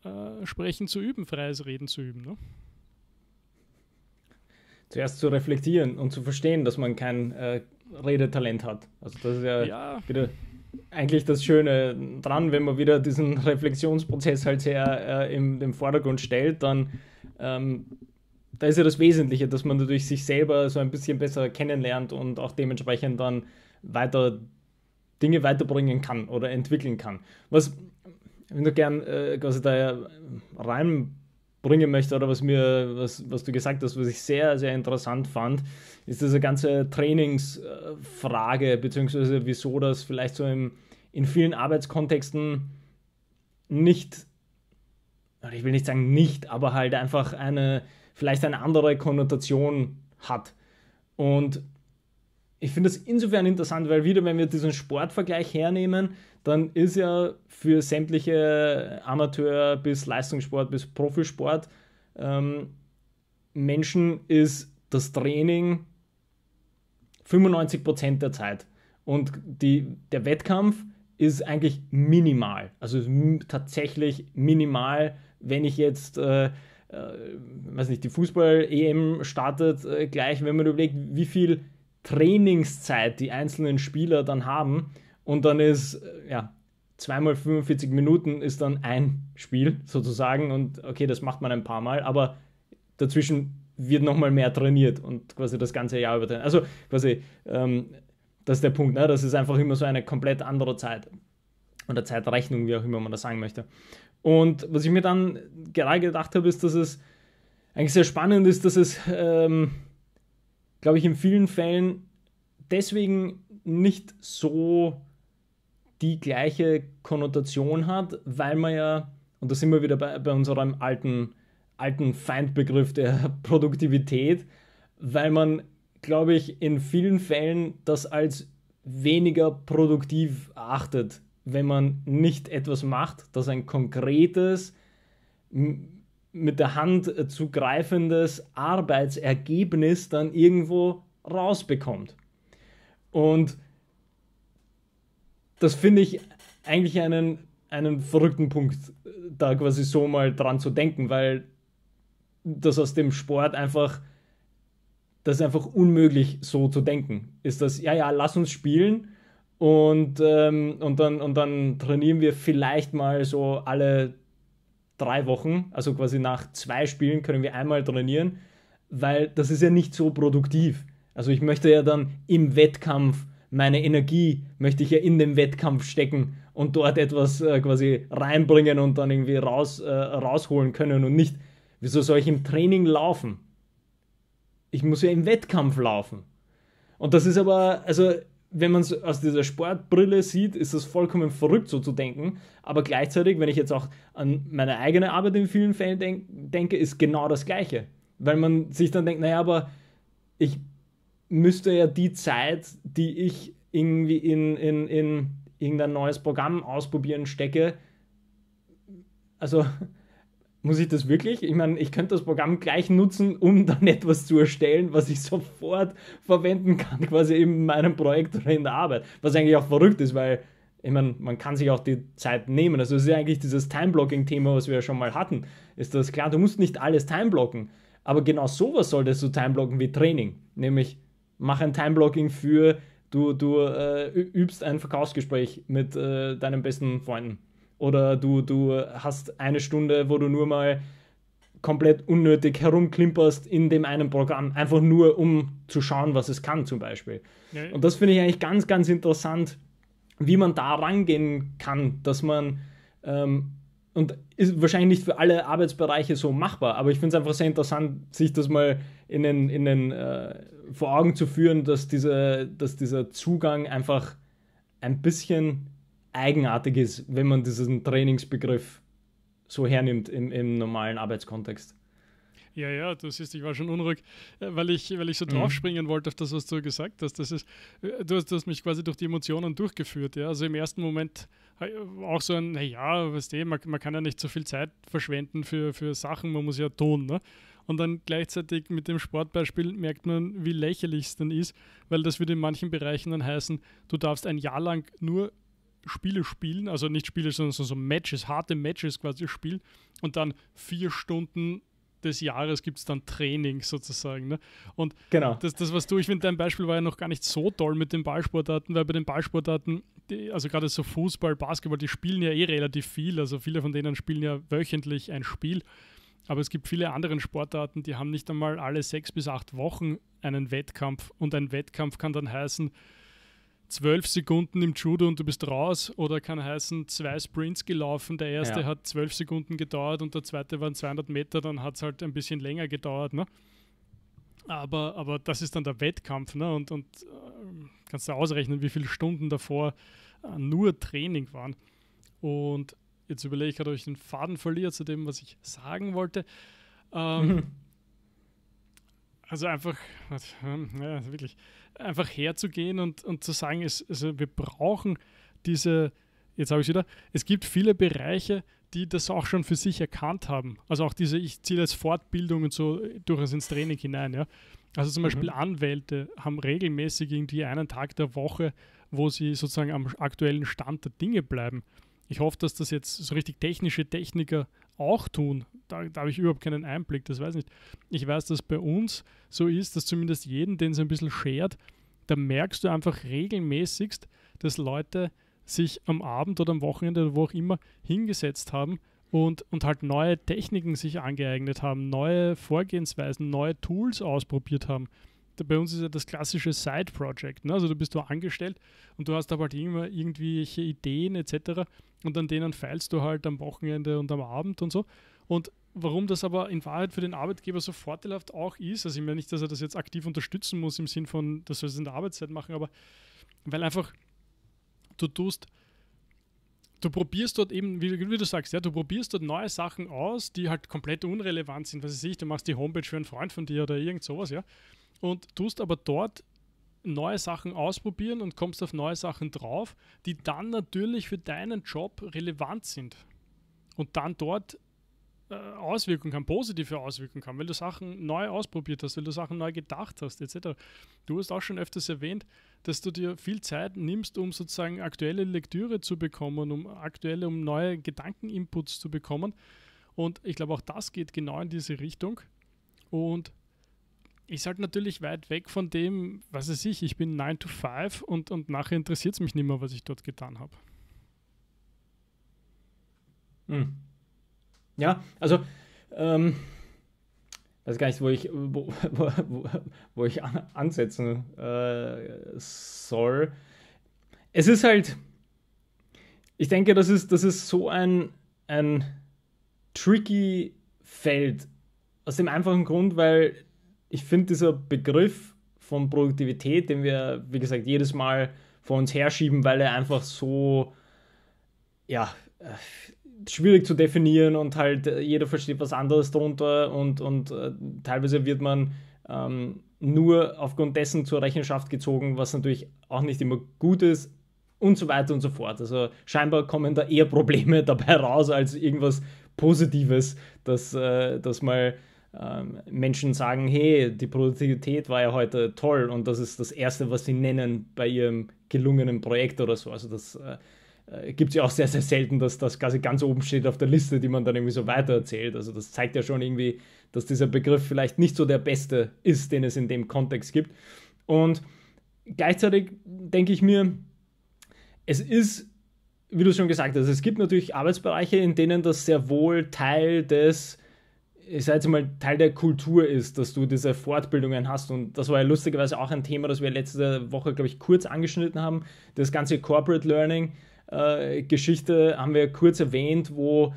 äh, Sprechen zu üben, freies Reden zu üben. Ne? Zuerst zu reflektieren und zu verstehen, dass man kein äh, Redetalent hat. Also das ist ja, ja. wieder eigentlich das Schöne dran, wenn man wieder diesen Reflexionsprozess halt sehr äh, im, im Vordergrund stellt, dann ähm, da ist ja das Wesentliche, dass man natürlich sich selber so ein bisschen besser kennenlernt und auch dementsprechend dann weiter Dinge weiterbringen kann oder entwickeln kann. Was ich noch gern äh, quasi da reinbringen möchte oder was mir, was, was du gesagt hast, was ich sehr, sehr interessant fand, ist diese ganze Trainingsfrage, äh, beziehungsweise wieso das vielleicht so im, in vielen Arbeitskontexten nicht, ich will nicht sagen nicht, aber halt einfach eine, vielleicht eine andere Konnotation hat. Und ich finde das insofern interessant, weil wieder, wenn wir diesen Sportvergleich hernehmen, dann ist ja für sämtliche Amateur bis Leistungssport bis Profisport ähm, Menschen ist das Training 95% der Zeit. Und die, der Wettkampf ist eigentlich minimal. Also tatsächlich minimal, wenn ich jetzt, äh, äh, weiß nicht, die Fußball-EM startet äh, gleich, wenn man überlegt, wie viel Trainingszeit die einzelnen Spieler dann haben. Und dann ist, äh, ja, zweimal 45 Minuten ist dann ein Spiel sozusagen. Und okay, das macht man ein paar Mal, aber dazwischen wird nochmal mehr trainiert und quasi das ganze Jahr über trainiert. Also quasi, ähm, das ist der Punkt, ne? das ist einfach immer so eine komplett andere Zeit oder Zeitrechnung, wie auch immer man das sagen möchte. Und was ich mir dann gerade gedacht habe, ist, dass es eigentlich sehr spannend ist, dass es, ähm, glaube ich, in vielen Fällen deswegen nicht so die gleiche Konnotation hat, weil man ja, und da sind wir wieder bei, bei unserem alten alten Feindbegriff der Produktivität, weil man, glaube ich, in vielen Fällen das als weniger produktiv erachtet, wenn man nicht etwas macht, das ein konkretes, mit der Hand zugreifendes Arbeitsergebnis dann irgendwo rausbekommt. Und das finde ich eigentlich einen, einen verrückten Punkt, da quasi so mal dran zu denken, weil dass aus dem Sport einfach, das ist einfach unmöglich so zu denken. Ist das, ja, ja, lass uns spielen und, ähm, und, dann, und dann trainieren wir vielleicht mal so alle drei Wochen, also quasi nach zwei Spielen können wir einmal trainieren, weil das ist ja nicht so produktiv. Also ich möchte ja dann im Wettkampf meine Energie möchte ich ja in den Wettkampf stecken und dort etwas äh, quasi reinbringen und dann irgendwie raus, äh, rausholen können und nicht Wieso soll ich im Training laufen? Ich muss ja im Wettkampf laufen. Und das ist aber, also wenn man es aus dieser Sportbrille sieht, ist das vollkommen verrückt so zu denken. Aber gleichzeitig, wenn ich jetzt auch an meine eigene Arbeit in vielen Fällen denk, denke, ist genau das Gleiche. Weil man sich dann denkt, naja, aber ich müsste ja die Zeit, die ich irgendwie in, in, in irgendein neues Programm ausprobieren stecke, also muss ich das wirklich? Ich meine, ich könnte das Programm gleich nutzen, um dann etwas zu erstellen, was ich sofort verwenden kann, quasi in meinem Projekt oder in der Arbeit. Was eigentlich auch verrückt ist, weil, ich meine, man kann sich auch die Zeit nehmen. Also es ist eigentlich dieses Time-Blocking-Thema, was wir ja schon mal hatten. Ist das klar, du musst nicht alles time-blocken. Aber genau sowas solltest du time-blocken wie Training. Nämlich, mach ein Time-Blocking für, du, du äh, übst ein Verkaufsgespräch mit äh, deinen besten Freunden oder du, du hast eine Stunde, wo du nur mal komplett unnötig herumklimperst in dem einen Programm, einfach nur um zu schauen, was es kann zum Beispiel. Ja. Und das finde ich eigentlich ganz, ganz interessant, wie man da rangehen kann, dass man, ähm, und ist wahrscheinlich nicht für alle Arbeitsbereiche so machbar, aber ich finde es einfach sehr interessant, sich das mal in den, in den, äh, vor Augen zu führen, dass, diese, dass dieser Zugang einfach ein bisschen eigenartig ist, wenn man diesen Trainingsbegriff so hernimmt im, im normalen Arbeitskontext. Ja, ja, du siehst, ich war schon unruhig, äh, weil ich, weil ich so mhm. draufspringen wollte auf das, was du gesagt hast. Das ist, äh, du, hast, du hast mich quasi durch die Emotionen durchgeführt. Ja? Also im ersten Moment äh, auch so ein, naja, weißt du, eh, man, man kann ja nicht so viel Zeit verschwenden für, für Sachen, man muss ja tun. Ne? Und dann gleichzeitig mit dem Sportbeispiel merkt man, wie lächerlich es dann ist, weil das würde in manchen Bereichen dann heißen, du darfst ein Jahr lang nur Spiele spielen, also nicht Spiele, sondern so, so Matches, harte Matches quasi spielen und dann vier Stunden des Jahres gibt es dann Training sozusagen. Ne? Und genau. das, das, was du, ich finde, dein Beispiel war ja noch gar nicht so toll mit den Ballsportarten, weil bei den Ballsportarten, die, also gerade so Fußball, Basketball, die spielen ja eh relativ viel. Also viele von denen spielen ja wöchentlich ein Spiel. Aber es gibt viele andere Sportarten, die haben nicht einmal alle sechs bis acht Wochen einen Wettkampf. Und ein Wettkampf kann dann heißen, zwölf Sekunden im Judo und du bist raus oder kann heißen, zwei Sprints gelaufen, der erste ja. hat zwölf Sekunden gedauert und der zweite waren 200 Meter, dann hat es halt ein bisschen länger gedauert. Ne? Aber, aber das ist dann der Wettkampf ne? und, und äh, kannst du ausrechnen, wie viele Stunden davor äh, nur Training waren. Und jetzt überlege ich gerade, ob ich den Faden verliere zu dem, was ich sagen wollte. Ähm, also einfach, ähm, ja, also wirklich einfach herzugehen und, und zu sagen, es, also wir brauchen diese, jetzt habe ich wieder, es gibt viele Bereiche, die das auch schon für sich erkannt haben. Also auch diese, ich ziehe jetzt Fortbildung und so durchaus ins Training hinein. Ja? Also zum mhm. Beispiel mhm. Anwälte haben regelmäßig irgendwie einen Tag der Woche, wo sie sozusagen am aktuellen Stand der Dinge bleiben. Ich hoffe, dass das jetzt so richtig technische Techniker auch tun. Da, da habe ich überhaupt keinen Einblick, das weiß ich nicht. Ich weiß, dass bei uns so ist, dass zumindest jeden, den es ein bisschen schert, da merkst du einfach regelmäßigst, dass Leute sich am Abend oder am Wochenende oder wo auch immer hingesetzt haben und, und halt neue Techniken sich angeeignet haben, neue Vorgehensweisen, neue Tools ausprobiert haben. bei uns ist ja das klassische Side-Project. Ne? Also du bist du angestellt und du hast aber halt immer irgendwelche Ideen etc und an denen feilst du halt am Wochenende und am Abend und so. Und warum das aber in Wahrheit für den Arbeitgeber so vorteilhaft auch ist, also ich meine nicht, dass er das jetzt aktiv unterstützen muss im Sinn von, dass wir es in der Arbeitszeit machen, aber weil einfach du tust, du probierst dort eben, wie, wie, du sagst, ja, du probierst dort neue Sachen aus, die halt komplett unrelevant sind, was weiß ich, du machst die Homepage für einen Freund von dir oder irgend sowas, ja, und tust aber dort neue Sachen ausprobieren und kommst auf neue Sachen drauf, die dann natürlich für deinen Job relevant sind und dann dort äh, Auswirkungen haben, positive Auswirkungen haben, weil du Sachen neu ausprobiert hast, weil du Sachen neu gedacht hast, etc. Du hast auch schon öfters erwähnt, dass du dir viel Zeit nimmst, um sozusagen aktuelle Lektüre zu bekommen, um aktuelle, um neue Gedankeninputs zu bekommen. Und ich glaube, auch das geht genau in diese Richtung. Und ist halt natürlich weit weg von dem, was weiß ich, ich bin 9 to 5 und, und nachher interessiert es mich nicht mehr, was ich dort getan habe. Hm. Ja, also, ähm, weiß gar nicht, wo ich, wo, wo, wo ich ansetzen äh, soll. Es ist halt, ich denke, das ist, das ist so ein, ein tricky Feld. Aus dem einfachen Grund, weil ich finde, dieser Begriff von Produktivität, den wir, wie gesagt, jedes Mal vor uns herschieben, weil er einfach so, ja, äh, schwierig zu definieren und halt äh, jeder versteht was anderes drunter und, und äh, teilweise wird man ähm, nur aufgrund dessen zur Rechenschaft gezogen, was natürlich auch nicht immer gut ist und so weiter und so fort. Also scheinbar kommen da eher Probleme dabei raus als irgendwas Positives, dass, äh, dass mal ähm, Menschen sagen, hey, die Produktivität war ja heute toll und das ist das Erste, was sie nennen bei ihrem gelungenen Projekt oder so. Also das äh, äh gibt es ja auch sehr, sehr selten, dass das quasi ganz oben steht auf der Liste, die man dann irgendwie so weitererzählt. Also das zeigt ja schon irgendwie, dass dieser Begriff vielleicht nicht so der beste ist, den es in dem Kontext gibt. Und gleichzeitig denke ich mir, es ist, wie du schon gesagt hast, es gibt natürlich Arbeitsbereiche, in denen das sehr wohl Teil des ich sage jetzt mal, Teil der Kultur ist, dass du diese Fortbildungen hast. Und das war ja lustigerweise auch ein Thema, das wir letzte Woche, glaube ich, kurz angeschnitten haben. Das ganze Corporate Learning-Geschichte äh, haben wir kurz erwähnt, wo,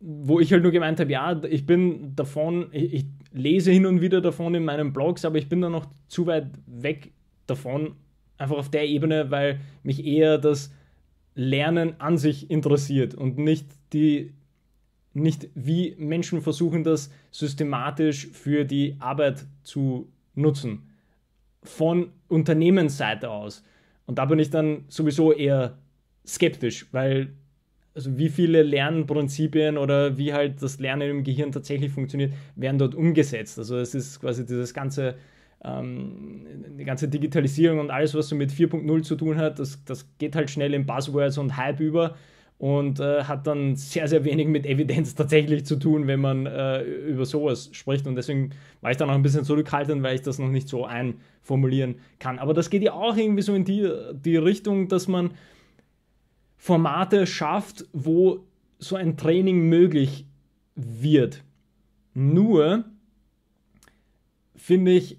wo ich halt nur gemeint habe, ja, ich bin davon, ich, ich lese hin und wieder davon in meinen Blogs, aber ich bin da noch zu weit weg davon, einfach auf der Ebene, weil mich eher das Lernen an sich interessiert und nicht die nicht wie Menschen versuchen, das systematisch für die Arbeit zu nutzen. Von Unternehmensseite aus. Und da bin ich dann sowieso eher skeptisch, weil also wie viele Lernprinzipien oder wie halt das Lernen im Gehirn tatsächlich funktioniert, werden dort umgesetzt. Also es ist quasi dieses ganze, ähm, die ganze Digitalisierung und alles, was so mit 4.0 zu tun hat, das, das geht halt schnell in Buzzwords und Hype über und äh, hat dann sehr, sehr wenig mit Evidenz tatsächlich zu tun, wenn man äh, über sowas spricht. Und deswegen war ich dann auch ein bisschen zurückhaltend, weil ich das noch nicht so einformulieren kann. Aber das geht ja auch irgendwie so in die, die Richtung, dass man Formate schafft, wo so ein Training möglich wird. Nur finde ich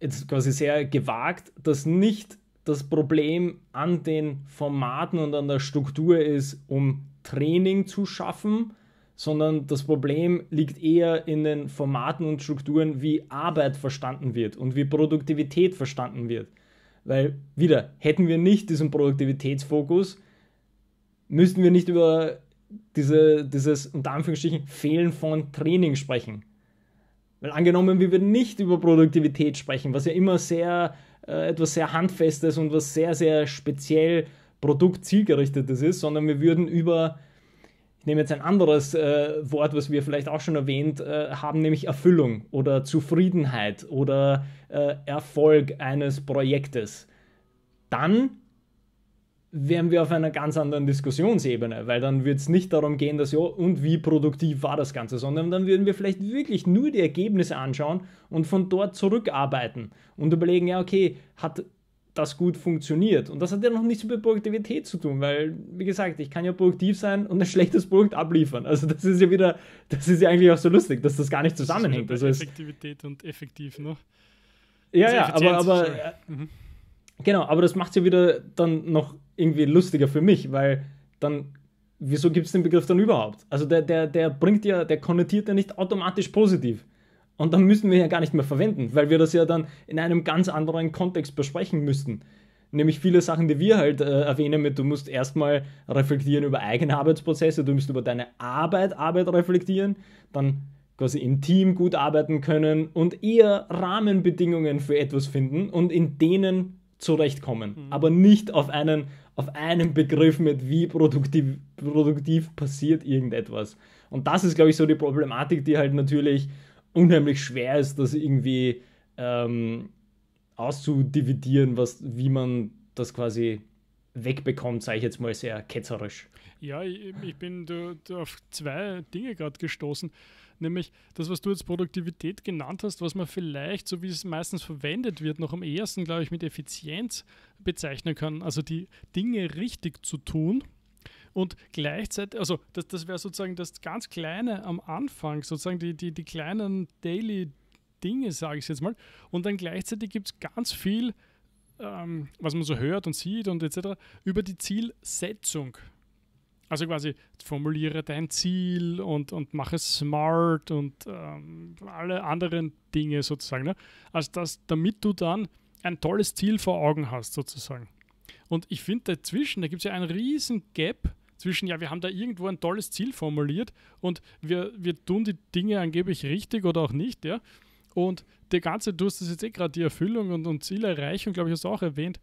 jetzt quasi sehr gewagt, das nicht das Problem an den Formaten und an der Struktur ist, um Training zu schaffen, sondern das Problem liegt eher in den Formaten und Strukturen, wie Arbeit verstanden wird und wie Produktivität verstanden wird. Weil wieder, hätten wir nicht diesen Produktivitätsfokus, müssten wir nicht über diese, dieses unter Anführungsstrichen Fehlen von Training sprechen. Weil angenommen, wir würden nicht über Produktivität sprechen, was ja immer sehr äh, etwas sehr Handfestes und was sehr, sehr speziell produktzielgerichtetes ist, sondern wir würden über, ich nehme jetzt ein anderes äh, Wort, was wir vielleicht auch schon erwähnt äh, haben, nämlich Erfüllung oder Zufriedenheit oder äh, Erfolg eines Projektes, dann wären wir auf einer ganz anderen Diskussionsebene, weil dann würde es nicht darum gehen, dass ja, und wie produktiv war das Ganze, sondern dann würden wir vielleicht wirklich nur die Ergebnisse anschauen und von dort zurückarbeiten und überlegen, ja, okay, hat das gut funktioniert. Und das hat ja noch nichts mit Produktivität zu tun, weil, wie gesagt, ich kann ja produktiv sein und ein schlechtes Produkt abliefern. Also das ist ja wieder, das ist ja eigentlich auch so lustig, dass das gar nicht zusammenhängt. Also Effektivität und effektiv, noch. Ne? Ja, also ja, aber, aber mhm. genau, aber das macht es ja wieder dann noch irgendwie lustiger für mich, weil dann, wieso gibt es den Begriff dann überhaupt? Also der, der, der bringt ja, der konnotiert ja nicht automatisch positiv. Und dann müssen wir ja gar nicht mehr verwenden, weil wir das ja dann in einem ganz anderen Kontext besprechen müssten. Nämlich viele Sachen, die wir halt äh, erwähnen mit, du musst erstmal reflektieren über eigene Arbeitsprozesse, du musst über deine Arbeit, Arbeit reflektieren, dann quasi im Team gut arbeiten können und eher Rahmenbedingungen für etwas finden und in denen zurechtkommen. Mhm. Aber nicht auf einen auf einen Begriff mit, wie produktiv, produktiv passiert irgendetwas. Und das ist, glaube ich, so die Problematik, die halt natürlich unheimlich schwer ist, das irgendwie ähm, auszudividieren, was, wie man das quasi wegbekommt, sage ich jetzt mal sehr ketzerisch. Ja, ich, ich bin da, da auf zwei Dinge gerade gestoßen nämlich das, was du jetzt Produktivität genannt hast, was man vielleicht, so wie es meistens verwendet wird, noch am ehesten, glaube ich, mit Effizienz bezeichnen kann. Also die Dinge richtig zu tun und gleichzeitig, also das, das wäre sozusagen das ganz Kleine am Anfang, sozusagen die, die, die kleinen Daily Dinge, sage ich jetzt mal. Und dann gleichzeitig gibt es ganz viel, ähm, was man so hört und sieht und etc., über die Zielsetzung. Also quasi formuliere dein Ziel und, und mache es smart und ähm, alle anderen Dinge sozusagen. Ne? Also das, damit du dann ein tolles Ziel vor Augen hast sozusagen. Und ich finde dazwischen, da gibt es ja einen riesen Gap zwischen, ja, wir haben da irgendwo ein tolles Ziel formuliert und wir, wir tun die Dinge angeblich richtig oder auch nicht, ja. Und der ganze, du hast das jetzt eh gerade die Erfüllung und, und Zielerreichung, glaube ich, hast du auch erwähnt,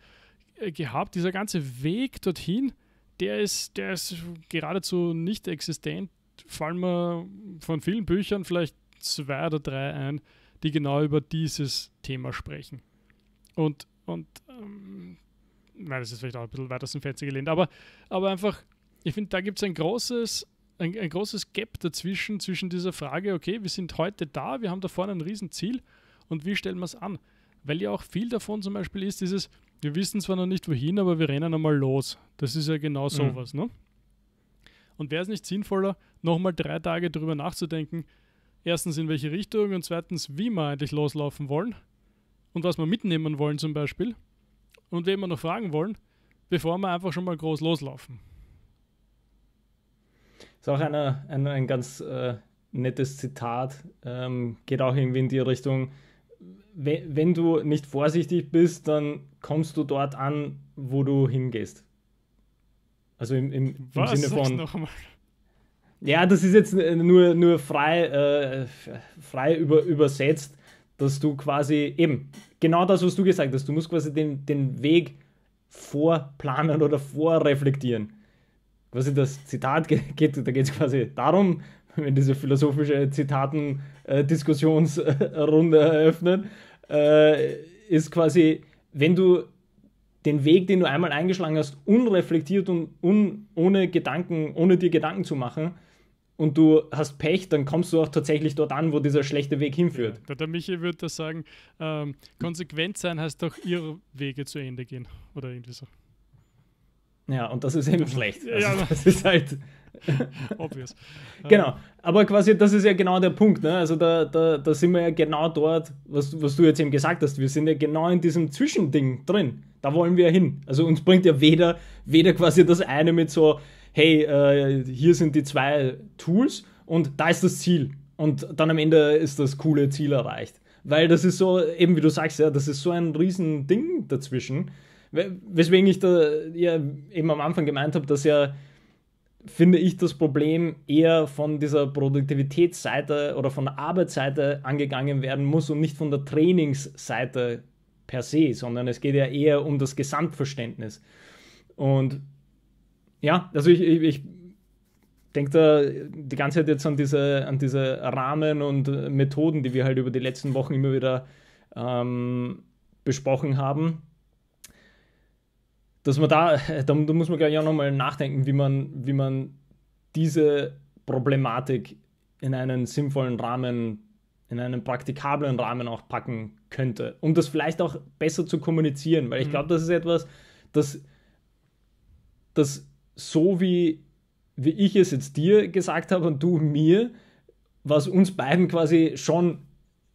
äh, gehabt. Dieser ganze Weg dorthin der ist, der ist geradezu nicht existent. Fallen mir von vielen Büchern vielleicht zwei oder drei ein, die genau über dieses Thema sprechen. Und, und ähm, nein, das ist vielleicht auch ein bisschen weiter aus dem Fenster gelehnt, aber, aber einfach, ich finde, da gibt es ein großes, ein, ein, großes Gap dazwischen, zwischen dieser Frage, okay, wir sind heute da, wir haben da vorne ein Riesenziel und wie stellen wir es an? Weil ja auch viel davon zum Beispiel ist, dieses, wir wissen zwar noch nicht wohin, aber wir rennen einmal los. Das ist ja genau mhm. sowas, mhm. ne? Und wäre es nicht sinnvoller, nochmal drei Tage darüber nachzudenken, erstens in welche Richtung und zweitens, wie wir eigentlich loslaufen wollen und was wir mitnehmen wollen zum Beispiel und wen wir noch fragen wollen, bevor wir einfach schon mal groß loslaufen. Das Ist auch eine, eine ein ganz äh, nettes Zitat, ähm, geht auch irgendwie in die Richtung, wenn du nicht vorsichtig bist, dann kommst du dort an, wo du hingehst. Also im, im, im Was? Sinne von. Ja, das ist jetzt äh, nur, nur frei, äh, frei über, übersetzt, dass du quasi eben genau das, was du gesagt hast, du musst quasi den, den Weg vorplanen oder vorreflektieren. Quasi das Zitat geht, da geht es quasi darum, wenn diese philosophische Zitaten-Diskussionsrunde äh, eröffnet, äh, ist quasi wenn du den Weg, den du einmal eingeschlagen hast, unreflektiert und un, ohne Gedanken, ohne dir Gedanken zu machen, und du hast Pech, dann kommst du auch tatsächlich dort an, wo dieser schlechte Weg hinführt. Ja, der Michi würde da sagen, ähm, konsequent sein heißt doch, ihre Wege zu Ende gehen oder irgendwie so. Ja, und das ist eben schlecht. Also ja, das ist halt. Obvious. Genau, aber quasi das ist ja genau der Punkt. Ne? Also da, da, da sind wir ja genau dort, was, was du jetzt eben gesagt hast. Wir sind ja genau in diesem Zwischending drin. Da wollen wir hin. Also uns bringt ja weder, weder quasi das eine mit so, hey, äh, hier sind die zwei Tools und da ist das Ziel. Und dann am Ende ist das coole Ziel erreicht. Weil das ist so, eben wie du sagst, ja, das ist so ein Riesending dazwischen. Weswegen ich da ja eben am Anfang gemeint habe, dass ja finde ich das Problem eher von dieser Produktivitätsseite oder von der Arbeitsseite angegangen werden muss und nicht von der Trainingsseite per se, sondern es geht ja eher um das Gesamtverständnis. Und ja, also ich, ich, ich denke da die ganze Zeit jetzt an diese, an diese Rahmen und Methoden, die wir halt über die letzten Wochen immer wieder ähm, besprochen haben dass man da, da, da muss man gleich auch nochmal nachdenken, wie man, wie man diese Problematik in einen sinnvollen Rahmen, in einen praktikablen Rahmen auch packen könnte, um das vielleicht auch besser zu kommunizieren, weil ich mhm. glaube, das ist etwas, das, das so wie, wie ich es jetzt dir gesagt habe und du mir, was uns beiden quasi schon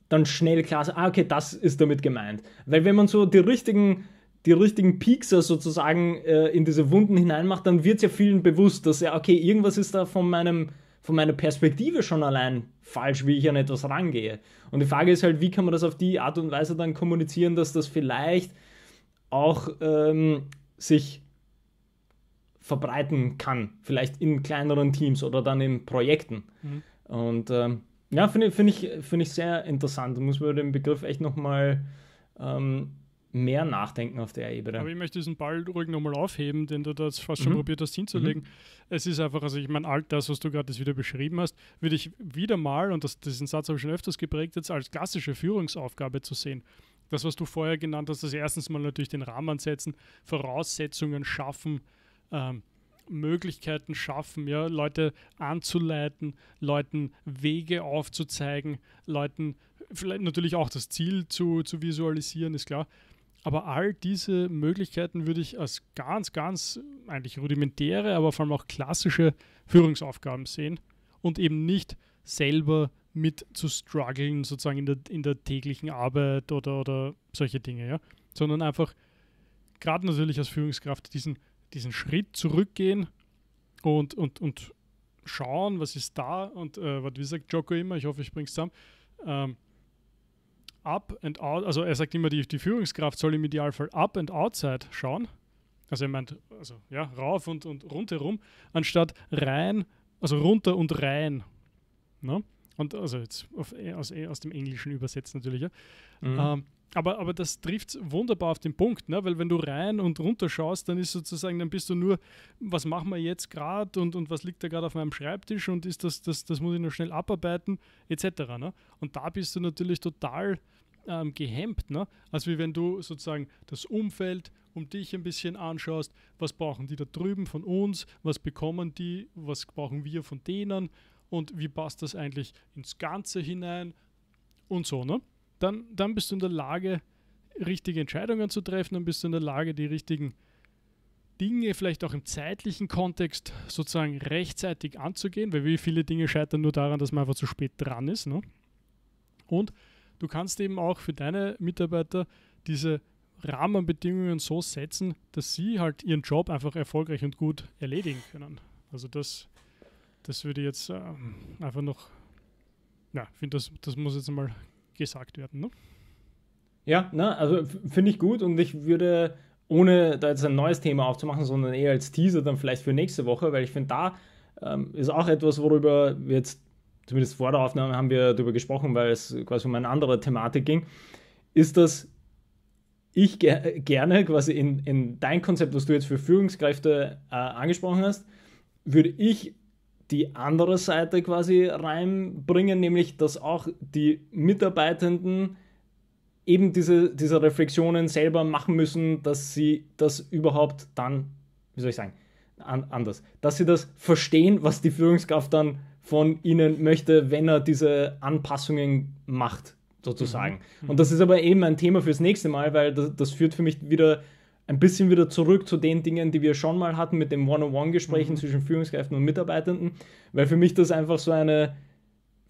dann schnell klar ist, ah, okay, das ist damit gemeint. Weil wenn man so die richtigen die richtigen Piekser also sozusagen äh, in diese Wunden hineinmacht, dann wird es ja vielen bewusst, dass ja, okay, irgendwas ist da von, meinem, von meiner Perspektive schon allein falsch, wie ich an etwas rangehe. Und die Frage ist halt, wie kann man das auf die Art und Weise dann kommunizieren, dass das vielleicht auch ähm, sich verbreiten kann, vielleicht in kleineren Teams oder dann in Projekten. Mhm. Und ähm, ja, finde find ich, find ich sehr interessant. Da muss man den Begriff echt nochmal ähm, mehr Nachdenken auf der Ebene. Aber ich möchte diesen Ball ruhig nochmal aufheben, den du da fast schon mhm. probiert hast hinzulegen. Mhm. Es ist einfach, also ich meine, all das, was du gerade jetzt wieder beschrieben hast, würde ich wieder mal, und das, diesen Satz habe ich schon öfters geprägt, jetzt als klassische Führungsaufgabe zu sehen. Das, was du vorher genannt hast, das erstens mal natürlich den Rahmen setzen, Voraussetzungen schaffen, ähm, Möglichkeiten schaffen, ja, Leute anzuleiten, Leuten Wege aufzuzeigen, Leuten vielleicht natürlich auch das Ziel zu, zu visualisieren, ist klar. Aber all diese Möglichkeiten würde ich als ganz, ganz eigentlich rudimentäre, aber vor allem auch klassische Führungsaufgaben sehen und eben nicht selber mit zu strugglen, sozusagen in der, in der täglichen Arbeit oder, oder solche Dinge, ja. Sondern einfach, gerade natürlich als Führungskraft, diesen, diesen Schritt zurückgehen und, und, und schauen, was ist da und äh, was wie sagt Joko immer, ich hoffe, ich bringe es zusammen, ähm, up and out, also er sagt immer, die, die Führungskraft soll im Idealfall up and outside schauen. Also er meint, also ja, rauf und, und rundherum, anstatt rein, also runter und rein. Ne? Und also jetzt auf, eh, aus, eh, aus dem Englischen übersetzt natürlich. Ja. Mhm. Ähm, aber, aber das trifft wunderbar auf den Punkt, ne? weil wenn du rein und runter schaust, dann ist sozusagen, dann bist du nur, was machen wir jetzt gerade und, und was liegt da gerade auf meinem Schreibtisch und ist das, das, das muss ich noch schnell abarbeiten, etc. Ne? Und da bist du natürlich total ähm, gehemmt. Ne? Also wie wenn du sozusagen das Umfeld um dich ein bisschen anschaust, was brauchen die da drüben von uns, was bekommen die, was brauchen wir von denen und wie passt das eigentlich ins Ganze hinein und so. Ne? Dann, dann bist du in der Lage, richtige Entscheidungen zu treffen, dann bist du in der Lage, die richtigen Dinge vielleicht auch im zeitlichen Kontext sozusagen rechtzeitig anzugehen, weil wie viele Dinge scheitern nur daran, dass man einfach zu spät dran ist. Ne? Und du kannst eben auch für deine Mitarbeiter diese Rahmenbedingungen so setzen, dass sie halt ihren Job einfach erfolgreich und gut erledigen können. Also das, das würde jetzt äh, einfach noch, ja, ich finde, das, das muss jetzt mal gesagt werden. Ne? Ja, na, also finde ich gut und ich würde, ohne da jetzt ein neues Thema aufzumachen, sondern eher als Teaser dann vielleicht für nächste Woche, weil ich finde, da ähm, ist auch etwas, worüber wir jetzt zumindest vor der Aufnahme haben wir darüber gesprochen, weil es quasi um eine andere Thematik ging, ist, dass ich ger gerne quasi in, in dein Konzept, was du jetzt für Führungskräfte äh, angesprochen hast, würde ich die andere Seite quasi reinbringen, nämlich dass auch die Mitarbeitenden eben diese, diese Reflexionen selber machen müssen, dass sie das überhaupt dann, wie soll ich sagen, an, anders, dass sie das verstehen, was die Führungskraft dann von ihnen möchte, wenn er diese Anpassungen macht, sozusagen. Mhm. mhm. Und das ist aber eben ein Thema fürs nächste Mal, weil das, das, führt für mich wieder ein bisschen wieder zurück zu den Dingen, die wir schon mal hatten mit den One-on-One-Gesprächen mhm. zwischen Führungskräften und Mitarbeitenden, weil für mich das einfach so eine,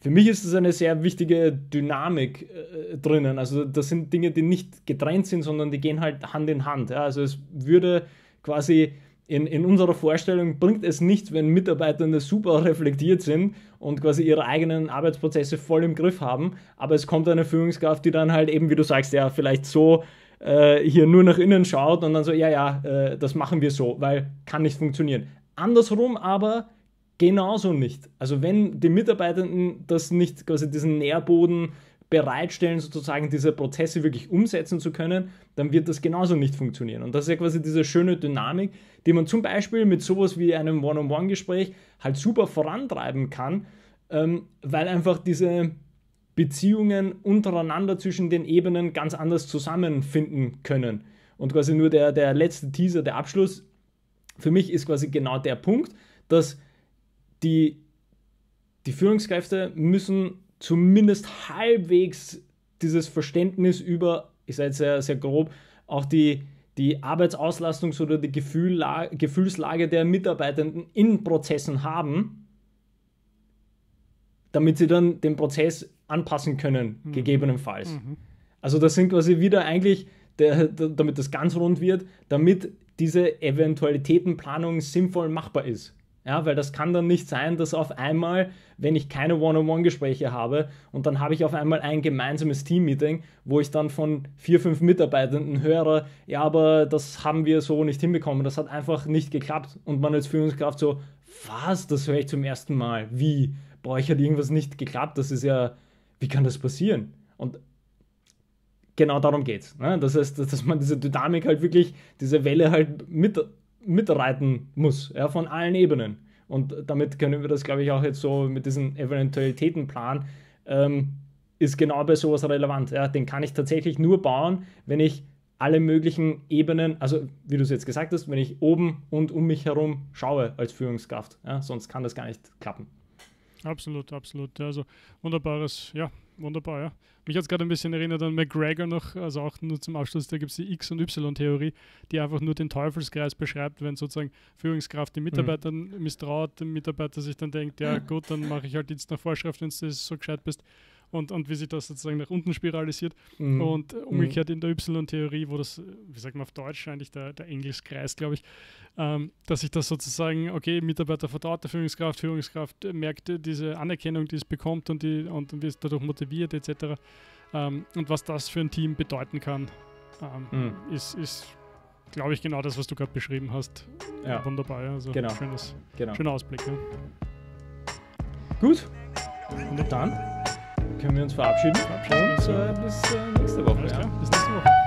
für mich ist das eine sehr wichtige Dynamik äh, drinnen. Also das sind Dinge, die nicht getrennt sind, sondern die gehen halt Hand in Hand. Ja? Also es würde quasi in, in unserer Vorstellung bringt es nichts, wenn Mitarbeitende super reflektiert sind und quasi ihre eigenen Arbeitsprozesse voll im Griff haben, aber es kommt eine Führungskraft, die dann halt eben, wie du sagst, ja, vielleicht so äh, hier nur nach innen schaut und dann so, ja, ja, äh, das machen wir so, weil kann nicht funktionieren. Andersrum aber genauso nicht. Also wenn die Mitarbeitenden das nicht, quasi diesen Nährboden bereitstellen, sozusagen diese Prozesse wirklich umsetzen zu können, dann wird das genauso nicht funktionieren. Und das ist ja quasi diese schöne Dynamik, die man zum Beispiel mit sowas wie einem One-on-One-Gespräch halt super vorantreiben kann, ähm, weil einfach diese Beziehungen untereinander zwischen den Ebenen ganz anders zusammenfinden können. Und quasi nur der, der letzte Teaser, der Abschluss, für mich ist quasi genau der Punkt, dass die, die Führungskräfte müssen zumindest halbwegs dieses Verständnis über, ich sage jetzt sehr, sehr grob, auch die, die Arbeitsauslastungs- oder die Gefühlslage der Mitarbeitenden in Prozessen haben, damit sie dann den Prozess anpassen können, mhm. gegebenenfalls. Mhm. Also das sind quasi wieder eigentlich, der, damit das ganz rund wird, damit diese Eventualitätenplanung sinnvoll machbar ist. Ja, weil das kann dann nicht sein, dass auf einmal, wenn ich keine One-on-One-Gespräche habe und dann habe ich auf einmal ein gemeinsames Team-Meeting, wo ich dann von vier, fünf Mitarbeitenden höre, ja, aber das haben wir so nicht hinbekommen, das hat einfach nicht geklappt. Und man als Führungskraft so, was, das höre ich zum ersten Mal, wie, bei euch hat irgendwas nicht geklappt, das ist ja, wie kann das passieren? Und genau darum geht's. Ne? Das heißt, dass man diese Dynamik halt wirklich, diese Welle halt mit mitreiten muss, ja, von allen Ebenen. Und damit können wir das, glaube ich, auch jetzt so mit diesem Eventualitätenplan ähm, ist genau bei sowas relevant. Ja, den kann ich tatsächlich nur bauen, wenn ich alle möglichen Ebenen, also wie du es jetzt gesagt hast, wenn ich oben und um mich herum schaue als Führungskraft. Ja, sonst kann das gar nicht klappen. Absolut, absolut. Also wunderbares, ja, wunderbar, ja. Mich hat es gerade ein bisschen erinnert an McGregor noch, also auch nur zum Abschluss, da gibt es die X- und Y-Theorie, die einfach nur den Teufelskreis beschreibt, wenn sozusagen Führungskraft den Mitarbeitern mhm. misstraut, der Mitarbeiter sich dann denkt, ja gut, dann mache ich halt jetzt nach Vorschrift, wenn du so gescheit bist und, und wie sich das sozusagen nach unten spiralisiert. Mhm. Und äh, umgekehrt mhm. in der Y-Theorie, wo das, äh, wie sagt man auf Deutsch eigentlich, der, der Engelskreis, glaube ich, ähm, dass sich das sozusagen, okay, Mitarbeiter vertraut der Führungskraft, Führungskraft äh, merkt diese Anerkennung, die es bekommt und, die, und, und wird dadurch motiviert etc. Ähm, und was das für ein Team bedeuten kann, ähm, mhm. ist, ist glaube ich, genau das, was du gerade beschrieben hast. Ja. Wunderbar, Also genau. schönes, genau. schöner Ausblick. Ja. Gut. Und dann können wir uns verabschieden. Verabschieden. Und, äh, bis äh, nächste Woche. Ja. Bis nächste Woche.